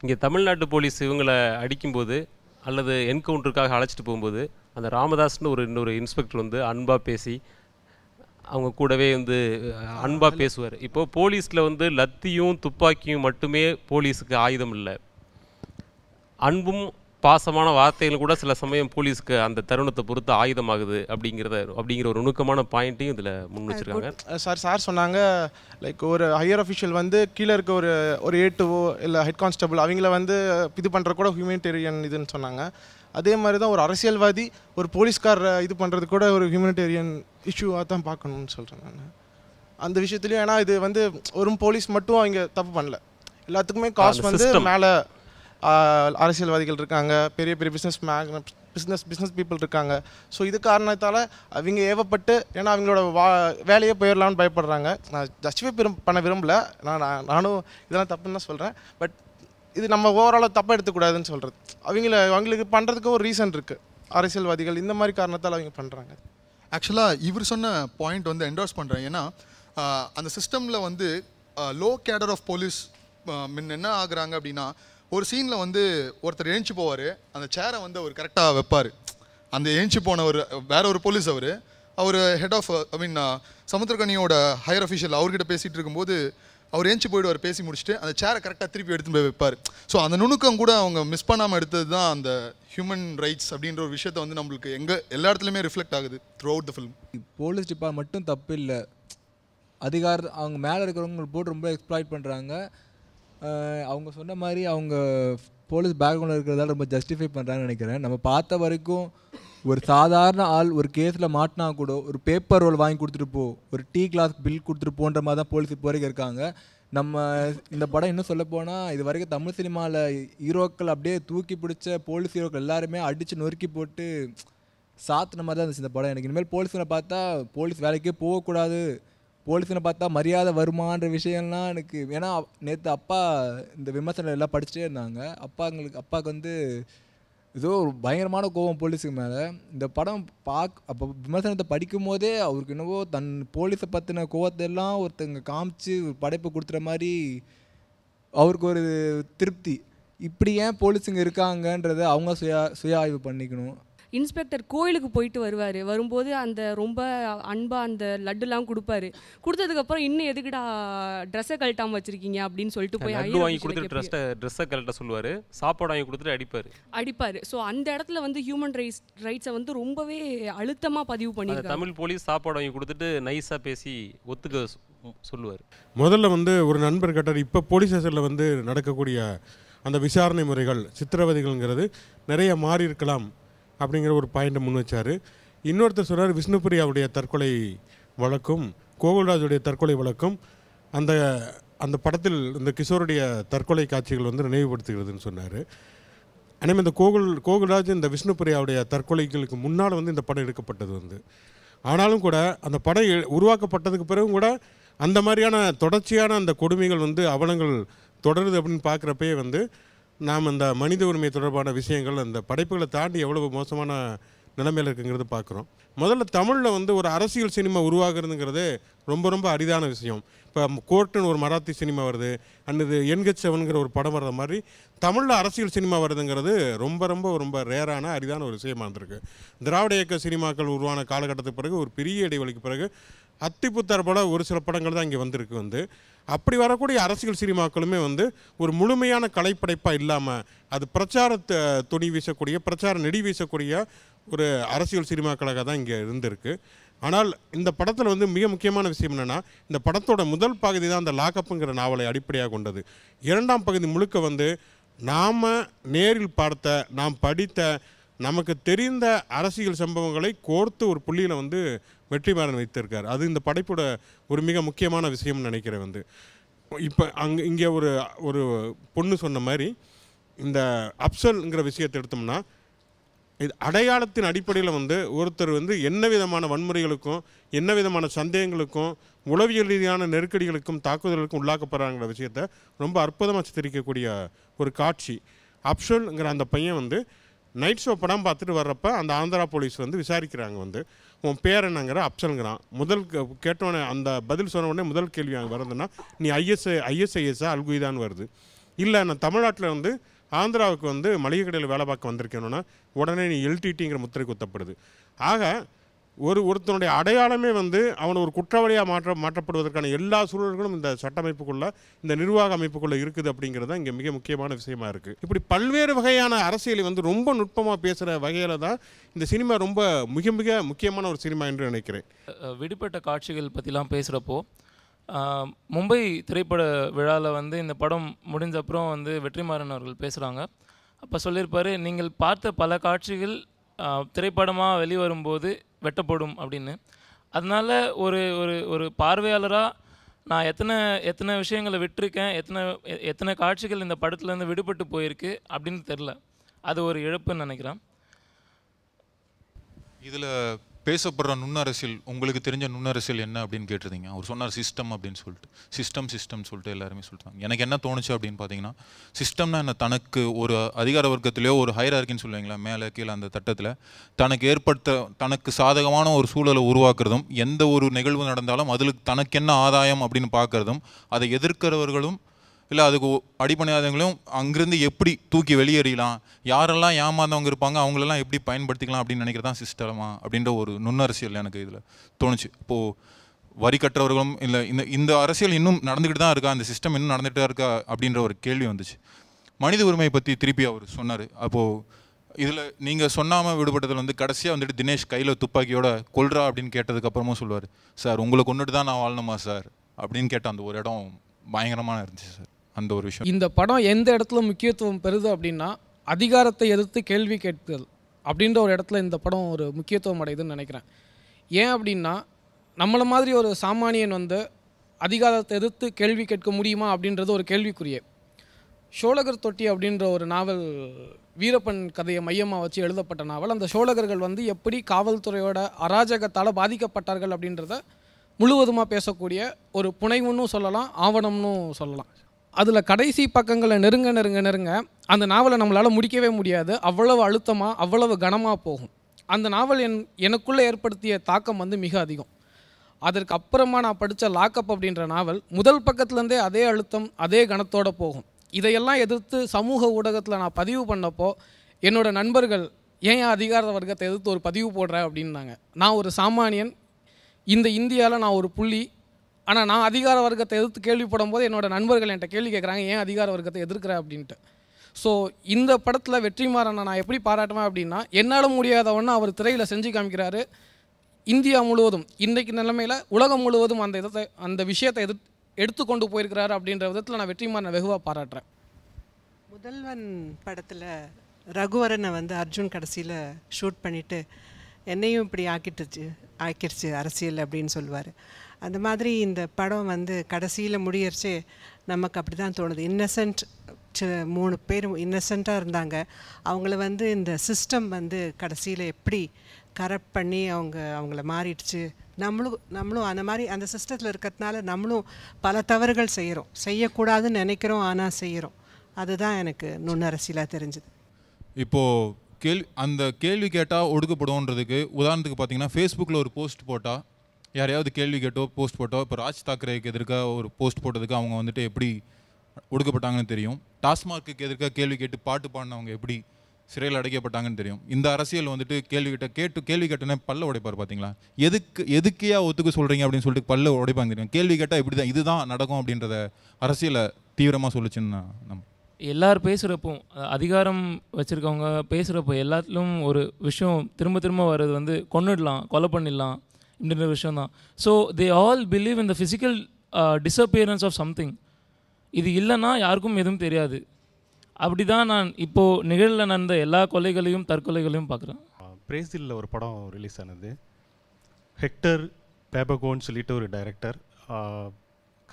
Speaker 4: இங்கே தமிழ்நாட்டு போலீஸ் இவங்களை அடிக்கும்போது அல்லது என்கவுண்டருக்காக அழைச்சிட்டு போகும்போது அந்த ராமதாஸ்னு ஒரு இன்னொரு இன்ஸ்பெக்டர் வந்து அன்பாக பேசி அவங்க கூடவே வந்து அன்பாக பேசுவார் இப்போது போலீஸில் வந்து லத்தியும் துப்பாக்கியும் மட்டுமே போலீஸுக்கு ஆயுதம் இல்லை அன்பும் பாசமான வார்த்தைகளும் கூட சில சமயம் போலீஸ்க்கு அந்த தருணத்தை பொறுத்து ஆயுதமாகுது அப்படிங்கிறத அப்படிங்கிற ஒரு நுணுக்கமான பாயிண்ட்டையும் இதில் முன் வச்சுருக்காங்க
Speaker 10: சார் சார் சொன்னாங்க லைக் ஒரு ஹையர் அஃபிஷியல் வந்து கீழே இருக்க ஒரு ஒரு ஏட்டுவோ இல்லை ஹெட் கான்ஸ்டபுள் அவங்கள வந்து இது பண்ணுற கூட ஹியூமனிடேரியன் இதுன்னு சொன்னாங்க அதே மாதிரி தான் ஒரு அரசியல்வாதி ஒரு போலீஸ்கார் இது பண்ணுறது கூட ஒரு ஹியூமனிடேரியன் இஷ்யூவாக தான் பார்க்கணும்னு சொல்கிறேன் நான் அந்த விஷயத்துலையும் ஏன்னா இது வந்து ஒரு போலீஸ் மட்டும் அவங்க தப்பு பண்ணல எல்லாத்துக்குமே காஸ்ட் வந்து மேலே அரசியல்வாதிகள் இருக்காங்க பெரிய பெரிய business magnate business business people இருக்காங்க ஸோ இது காரணத்தால் அவங்க ஏவப்பட்டு ஏன்னா அவங்களோட வா வேலையே போயிடலான்னு பயப்படுறாங்க நான் ஜஸ்டிஃபை பெரும் பண்ண விரும்பல நான் நானும் இதெல்லாம் தப்புன்னு தான் சொல்கிறேன் பட் இது நம்ம ஓவராலாக தப்பாக எடுத்துக்கூடாதுன்னு சொல்கிறது அவங்கள அவங்களுக்கு பண்ணுறதுக்கு ஒரு ரீசன் இருக்குது
Speaker 2: அரசியல்வாதிகள் இந்த மாதிரி காரணத்தால் அவங்க பண்ணுறாங்க ஆக்சுவலாக இவர் சொன்ன பாயிண்ட் வந்து என்டோர்ஸ் பண்ணுறேன் ஏன்னா அந்த சிஸ்டமில் வந்து லோ கேடர் ஆஃப் போலீஸ் முன்ன என்ன ஆகுறாங்க அப்படின்னா ஒரு சீனில் வந்து ஒருத்தர் எழுந்து போவார் அந்த சேரை வந்து அவர் கரெக்டாக வைப்பார் அந்த எழுந்துச்சு போனவர் வேற ஒரு போலீஸ் அவர் அவர் ஹெட் ஆஃப் ஐ மீன் சமுத்திரகனியோட ஹையர் அஃபிஷியல் அவர்கிட்ட பேசிகிட்டு இருக்கும்போது அவர் ஏஞ்சி போயிடுவார் பேசி முடிச்சுட்டு அந்த சேரை கரெக்டாக திருப்பி எடுத்து போய் வைப்பார் ஸோ அந்த நுணுக்கம் கூட அவங்க மிஸ் பண்ணாமல் எடுத்தது தான் அந்த ஹியூமன் ரைட்ஸ் அப்படின்ற ஒரு விஷயத்த வந்து நம்மளுக்கு எங்கே எல்லா இடத்துலையுமே ரிஃப்ளெக்ட் ஆகுது throughout the film police department மட்டும் தப்பு இல்லை
Speaker 13: அதிகார அவங்க மேலே இருக்கிறவங்க போட்டு ரொம்ப எக்ஸ்ப்ளாய்ட் பண்ணுறாங்க அவங்க சொன்ன மாதிரி அவங்க போலீஸ் பேக்ரவுண்டில் இருக்கிறதால ரொம்ப ஜஸ்டிஃபை பண்ணுறாங்கன்னு நினைக்கிறேன் நம்ம பார்த்த வரைக்கும் ஒரு சாதாரண ஆள் ஒரு கேஸில் மாட்டினா கூட ஒரு பேப்பர் ரோல் வாங்கி கொடுத்துட்டு போ ஒரு டீ கிளாஸ் பில் கொடுத்துட்டு போன்ற மாதிரி தான் போலீஸ் இப்போ வரைக்கும் இருக்காங்க நம்ம இந்த படம் இன்னும் சொல்ல போனால் இது வரைக்கும் தமிழ் சினிமாவில் ஹீரோக்கள் அப்படியே தூக்கி பிடிச்ச போலீஸ் ஹீரோக்கள் எல்லாருமே அடித்து நொறுக்கி போட்டு சாத்தின மாதிரி தான் இருந்துச்சு இந்த படம் எனக்கு இனிமேல் போலீஸில் பார்த்தா போலீஸ் வேலைக்கே போகக்கூடாது போலீஸில் பார்த்தா மரியாதை வருமான்ற விஷயம்லாம் எனக்கு ஏன்னா நேற்று அப்பா இந்த விமர்சனம் எல்லாம் படிச்சுட்டே இருந்தாங்க அப்பாங்களுக்கு அப்பாவுக்கு வந்து ஏதோ ஒரு பயங்கரமான கோபம் போலீஸுக்கு மேலே இந்த படம் பார்க் அப்போ விமர்சனத்தை படிக்கும் போதே அவருக்கு என்னவோ தன் போலீஸை பற்றின கோவத்தெல்லாம் ஒருத்தங்க காமிச்சு ஒரு படைப்பு கொடுத்துற மாதிரி அவருக்கு ஒரு திருப்தி இப்படி ஏன் போலீஸுங்க இருக்காங்கன்றதை அவங்க சுய சுய ஆய்வு பண்ணிக்கணும்
Speaker 7: இன்ஸ்பெக்டர் கோயிலுக்கு போயிட்டு வருவார் வரும்போது அந்த ரொம்ப அன்பாக அந்த லட்டுலாம் கொடுப்பாரு கொடுத்ததுக்கப்புறம் இன்னும் எதுக்குடா ட்ரெஸ்ஸை கழட்டாமல் வச்சிருக்கீங்க அப்படின்னு சொல்லிட்டு போய் வாங்கி கொடுத்துட்டு ட்ரெஸ்ஸை
Speaker 4: ட்ரெஸ்ஸை கழட்ட சொல்லுவார் சாப்பாடு வாங்கி கொடுத்துட்டு அடிப்பார்
Speaker 7: அடிப்பார் ஸோ அந்த இடத்துல வந்து ஹியூமன் ரைட்ஸ் ரைட்ஸை வந்து ரொம்பவே அழுத்தமாக பதிவு பண்ணி தமிழ்
Speaker 4: போலீஸ் சாப்பாடு வாங்கி கொடுத்துட்டு நைஸாக பேசி ஒத்துக்க சொல்லுவார்
Speaker 6: முதல்ல வந்து ஒரு நண்பர் கேட்டார் இப்போ போலீஸ் ஸ்டேஷனில் வந்து நடக்கக்கூடிய அந்த விசாரணை முறைகள் சித்திரவதைகள்ங்கிறது நிறைய மாறி இருக்கலாம் அப்படிங்கிற ஒரு பாயிண்ட்டை முன் வச்சார் இன்னொருத்தர் சொன்னார் விஷ்ணுபிரியாவுடைய தற்கொலை வழக்கும் கோகுல்ராஜுடைய தற்கொலை வழக்கும் அந்த அந்த படத்தில் இந்த கிஷோருடைய தற்கொலை காட்சிகள் வந்து நினைவுபடுத்துகிறதுன்னு சொன்னார் அதேமாதிரி இந்த கோகுல் கோகுல்ராஜ் இந்த விஷ்ணுபிரியாவுடைய தற்கொலைகளுக்கு முன்னால் வந்து இந்த படம் எடுக்கப்பட்டது வந்து ஆனாலும் கூட அந்த படம் உருவாக்கப்பட்டதுக்கு பிறகும் கூட அந்த மாதிரியான தொடர்ச்சியான அந்த கொடுமைகள் வந்து அவலங்கள் தொடருது அப்படின்னு பார்க்குறப்பே வந்து நாம் இந்த மனித உரிமை தொடர்பான விஷயங்கள் அந்த படைப்புகளை தாண்டி எவ்வளவு மோசமான நிலைமையில் இருக்குங்கிறது பார்க்குறோம் முதல்ல தமிழில் வந்து ஒரு அரசியல் சினிமா உருவாகிறதுங்கிறது ரொம்ப ரொம்ப அரிதான விஷயம் இப்போ கோர்ட்டுன்னு ஒரு மராத்தி சினிமா வருது அன்னது என்கச்சவன்கிற ஒரு படம் வர்ற மாதிரி தமிழில் அரசியல் சினிமா வருதுங்கிறது ரொம்ப ரொம்ப ரொம்ப ரேரான அரிதான ஒரு விஷயமா இருந்திருக்கு திராவிட இயக்க சினிமாக்கள் உருவான காலகட்டத்துக்கு பிறகு ஒரு பெரிய இடைவெளிக்கு பிறகு அத்திப்புத்தார் போல ஒரு சில படங்கள் தான் இங்கே வந்திருக்கு வந்து அப்படி வரக்கூடிய அரசியல் சினிமாக்களுமே வந்து ஒரு முழுமையான கலைப்படைப்பாக இல்லாமல் அது பிரச்சார துணி வீசக்கூடிய பிரச்சார நெடி வீசக்கூடிய ஒரு அரசியல் சினிமாக்களாக தான் இங்கே இருந்திருக்கு ஆனால் இந்த படத்தில் வந்து மிக முக்கியமான விஷயம் என்னென்னா இந்த படத்தோட முதல் பகுதி தான் அந்த லாக்கப்புங்கிற நாவலை அடிப்படையாக கொண்டது இரண்டாம் பகுதி முழுக்க வந்து நாம் நேரில் பார்த்த நாம் படித்த நமக்கு தெரிந்த அரசியல் சம்பவங்களை கோர்த்து ஒரு புள்ளியில் வந்து வெற்றிமாறன் வைத்திருக்கார் அது இந்த படைப்போட ஒரு மிக முக்கியமான விஷயம்னு நினைக்கிறேன் வந்து இப்போ அங்கே இங்கே ஒரு ஒரு பொண்ணு சொன்ன மாதிரி இந்த அப்சல்ங்கிற விஷயத்தை எடுத்தோம்னா இது அடையாளத்தின் அடிப்படையில் வந்து ஒருத்தர் வந்து என்ன விதமான வன்முறைகளுக்கும் என்ன விதமான சந்தேகங்களுக்கும் உளவியல் ரீதியான நெருக்கடிகளுக்கும் தாக்குதல்களுக்கும் உள்ளாக்கப்படுறாங்கிற விஷயத்த ரொம்ப அற்புதமாக சித்தரிக்கக்கூடிய ஒரு காட்சி அப்ஷல்ங்கிற அந்த பையன் வந்து நைட் ஷோ படம் பார்த்துட்டு வர்றப்ப அந்த ஆந்திரா போலீஸ் வந்து விசாரிக்கிறாங்க வந்து உன் பேர் என்னங்கிற அப்சல்ங்கிறான் முதல் கேட்டோடனே அந்த பதில் சொன்ன உடனே முதல் கேள்வி அங்கே வருதுன்னா நீ ஐஎஸ்ஐ ஐஎஸ்ஐஎஸ்ஆ அல்குய்தான்னு வருது இல்லை நான் தமிழ்நாட்டில் வந்து ஆந்திராவுக்கு வந்து மளிகை கடையில் வேலை பார்க்க வந்திருக்கேன்னா உடனே நீ எல்டிடிங்கிற முத்திரை குத்தப்படுது ஆக ஒரு ஒருத்தனுடைய அடையாளமே வந்து அவனை ஒரு குற்றவாளியாக மாற்ற மாற்றப்படுவதற்கான எல்லா சூழல்களும் இந்த சட்ட அமைப்புக்குள்ளே இந்த நிர்வாக அமைப்புக்குள்ளே இருக்குது அப்படிங்கிறது இங்கே மிக முக்கியமான விஷயமா இருக்குது இப்படி பல்வேறு வகையான அரசியலை வந்து ரொம்ப நுட்பமாக பேசுகிற வகையில் தான் இந்த சினிமா ரொம்ப மிக மிக முக்கியமான ஒரு சினிமா என்று நினைக்கிறேன்
Speaker 9: விடுபட்ட காட்சிகள் பற்றிலாம் பேசுகிறப்போ மும்பை திரைப்பட விழாவில் வந்து இந்த படம் முடிஞ்ச அப்புறம் வந்து வெற்றிமாறன் அவர்கள் பேசுகிறாங்க அப்போ சொல்லியிருப்பார் நீங்கள் பார்த்த பல காட்சிகள் திரைப்படமாக வெளிவரும்போது வெட்டப்படும் அப்படின்னு அதனால் ஒரு ஒரு ஒரு பார்வையாளராக நான் எத்தனை எத்தனை விஷயங்களை விட்டுருக்கேன் எத்தனை எத்தனை காட்சிகள் இந்த படத்துலேருந்து விடுபட்டு போயிருக்கு அப்படின்னு தெரில அது ஒரு இழப்புன்னு நினைக்கிறேன்
Speaker 3: இதில் பேசப்படுற நுண்ணரசியல் உங்களுக்கு தெரிஞ்ச நுண்ணரசியல் என்ன அப்படின்னு கேட்டிருந்தீங்க அவர் சொன்னார் சிஸ்டம் அப்படின்னு சொல்லிட்டு சிஸ்டம் சிஸ்டம் சொல்லிட்டு எல்லாருமே சொல்லிட்டாங்க எனக்கு என்ன தோணுச்சு அப்படின்னு பார்த்தீங்கன்னா சிஸ்டம்னா என்ன தனக்கு ஒரு அதிகார வர்க்கத்திலேயோ ஒரு ஹைரார்க்கின்னு சொல்லுவீங்களா மேலே கீழே அந்த தட்டத்தில் தனக்கு ஏற்படுத்த தனக்கு சாதகமான ஒரு சூழலை உருவாக்குறதும் எந்த ஒரு நிகழ்வு நடந்தாலும் அதில் தனக்கு என்ன ஆதாயம் அப்படின்னு பார்க்குறதும் அதை எதிர்க்கிறவர்களும் இல்லை அதுக்கு அடிப்படையாதவங்களையும் அங்கேருந்து எப்படி தூக்கி வெளியேறிடலாம் யாரெல்லாம் ஏமாந்தவங்க இருப்பாங்க அவங்களெல்லாம் எப்படி பயன்படுத்திக்கலாம் அப்படின்னு நினைக்கிறதான் சிஸ்டமா அப்படின்ற ஒரு நுண்ணரசியல் எனக்கு இதில் தோணுச்சு இப்போது வரி கட்டுறவர்களும் இல்லை இந்த இந்த அரசியல் இன்னும் நடந்துக்கிட்டு தான் இருக்கா அந்த சிஸ்டம் இன்னும் நடந்துகிட்டு தான் இருக்கா அப்படின்ற ஒரு கேள்வி வந்துச்சு மனித உரிமையை பற்றி திருப்பி அவர் சொன்னார் அப்போது இதில் நீங்கள் சொன்னாமல் விடுபட்டதில் வந்து கடைசியாக வந்துட்டு தினேஷ் கையில் துப்பாக்கியோட கொள்றா அப்படின்னு கேட்டதுக்கப்புறமும் சொல்லுவார் சார் உங்களை கொண்டுட்டு தான் நான் வாழணுமா சார் அப்படின்னு கேட்ட அந்த ஒரு இடம் பயங்கரமான இருந்துச்சு சார் அந்த ஒரு விஷயம்
Speaker 5: இந்த படம் எந்த இடத்துல முக்கியத்துவம் பெறுது அப்படின்னா அதிகாரத்தை எதிர்த்து கேள்வி கேட்கிறது அப்படின்ற ஒரு இடத்துல இந்த படம் ஒரு முக்கியத்துவம் அடையுதுன்னு நினைக்கிறேன் ஏன் அப்படின்னா நம்மளை மாதிரி ஒரு சாமானியன் வந்து அதிகாரத்தை எதிர்த்து கேள்வி கேட்க முடியுமா அப்படின்றது ஒரு கேள்விக்குரிய சோழகர் தொட்டி அப்படின்ற ஒரு நாவல் வீரப்பன் கதையை மையமாக வச்சு எழுதப்பட்ட நாவல் அந்த சோழகர்கள் வந்து எப்படி காவல்துறையோட அராஜகத்தால் பாதிக்கப்பட்டார்கள் அப்படின்றத முழுவதுமாக பேசக்கூடிய ஒரு புனைவுன்னு சொல்லலாம் ஆவணம்னு சொல்லலாம் அதில் கடைசி பக்கங்களை நெருங்க நெருங்க நெருங்க அந்த நாவலை நம்மளால் முடிக்கவே முடியாது அவ்வளவு அழுத்தமாக அவ்வளவு கனமாக போகும் அந்த நாவல் என் எனக்குள்ளே ஏற்படுத்திய தாக்கம் வந்து மிக அதிகம் அதற்கு அப்புறமா நான் படித்த லாக்கப் அப்படின்ற நாவல் முதல் பக்கத்துலேருந்தே அதே அழுத்தம் அதே கணத்தோடு போகும் இதையெல்லாம் எதிர்த்து சமூக ஊடகத்தில் நான் பதிவு பண்ணப்போ என்னோடய நண்பர்கள் ஏன் அதிகார வர்க்கத்தை எதிர்த்து ஒரு பதிவு போடுற அப்படின்னாங்க நான் ஒரு சாமானியன் இந்த இந்தியாவில் நான் ஒரு புள்ளி ஆனால் நான் அதிகார வர்க்கத்தை எதிர்த்து கேள்விப்படும் போது என்னோடய நண்பர்கள் என்கிட்ட கேள்வி கேட்குறாங்க ஏன் அதிகார வர்க்கத்தை எதிர்க்கிற அப்படின்ட்டு ஸோ இந்த படத்தில் வெற்றிமாறனை நான் எப்படி பாராட்டுவேன் அப்படின்னா என்னால் முடியாதவன்னு அவர் திரையில் செஞ்சு காமிக்கிறாரு இந்தியா முழுவதும் இன்றைக்கு நிலைமையில் உலகம் முழுவதும் அந்த இதை அந்த விஷயத்தை எதிர் எடுத்துக்கொண்டு போயிருக்கிறாரு அப்படின்ற விதத்தில் நான் வெற்றிமாறனை வெகுவாக பாராட்டுறேன்
Speaker 12: முதல்வன் படத்தில் ரகுவரனை வந்து அர்ஜுன் கடைசியில் ஷூட் பண்ணிவிட்டு என்னையும் இப்படி ஆக்கிட்டுச்சு ஆக்கிடுச்சு அரசியல் அப்படின்னு சொல்லுவார் அந்த மாதிரி இந்த படம் வந்து கடைசியில் முடியறச்சு நமக்கு அப்படி தான் தோணுது இன்னசென்ட் மூணு பேர் இன்னசென்ட்டாக இருந்தாங்க அவங்கள வந்து இந்த சிஸ்டம் வந்து கடைசியில் எப்படி கரப்ட் பண்ணி அவங்க அவங்கள மாறிடுச்சு நம்மளும் நம்மளும் அந்த மாதிரி அந்த சிஸ்டத்தில் இருக்கிறதுனால நம்மளும் பல தவறுகள் செய்கிறோம் செய்யக்கூடாதுன்னு நினைக்கிறோம் ஆனால் செய்கிறோம் அதுதான் எனக்கு நுண்ணரசியலாக தெரிஞ்சுது
Speaker 3: இப்போது கேள்வி அந்த கேள்வி கேட்டால் ஒடுக்கப்படுவோன்றதுக்கு உதாரணத்துக்கு பார்த்தீங்கன்னா ஃபேஸ்புக்கில் ஒரு போஸ்ட் போட்டால் யாரையாவது கேள்வி கேட்டோ போஸ்ட் போட்டோ இப்போ ராஜ் தாக்கரேக்கு எதிர்க்காக ஒரு போஸ்ட் போட்டதுக்கு அவங்க வந்துட்டு எப்படி ஒடுக்கப்பட்டாங்கன்னு தெரியும் டாஸ்மார்க்கு எதிர்க்காக கேள்வி கேட்டு பாட்டு பாடினவங்க எப்படி சிறையில் அடைக்கப்பட்டாங்கன்னு தெரியும் இந்த அரசியல் வந்துட்டு கேள்வி கேட்ட கேட்டு கேள்வி கேட்டனே பல்ல உடைப்பார் பார்த்தீங்களா எதுக்கு எதுக்கையா ஒத்துக்க சொல்கிறீங்க அப்படின்னு சொல்லிட்டு பல்ல உடைப்பாங்க தெரியும் கேள்வி கேட்டால் இப்படி தான் இதுதான் நடக்கும் அப்படின்றத அரசியலை தீவிரமாக சொல்லிச்சுன்னு நம்ம
Speaker 9: எல்லாரும் பேசுகிறப்போ அதிகாரம் வச்சுருக்கவங்க பேசுகிறப்போ எல்லாத்துலேயும் ஒரு விஷயம் திரும்ப திரும்ப வர்றது வந்து கொண்டுடலாம் கொலை பண்ணிடலாம் அப்படின்ற விஷயம் தான் ஸோ தே ஆல் பிலீவ் இந்த ஃபிசிக்கல் டிஸப்பியரன்ஸ் ஆஃப் சம்திங் இது இல்லைன்னா யாருக்கும் எதுவும் தெரியாது அப்படி தான் நான் இப்போது நிகழில் நடந்த எல்லா கொலைகளையும் தற்கொலைகளையும் பார்க்குறேன்
Speaker 11: பிரேசிலில் ஒரு படம் ரிலீஸ் ஆனது ஹெக்டர் பேபகோன்னு சொல்லிட்டு ஒரு டைரக்டர்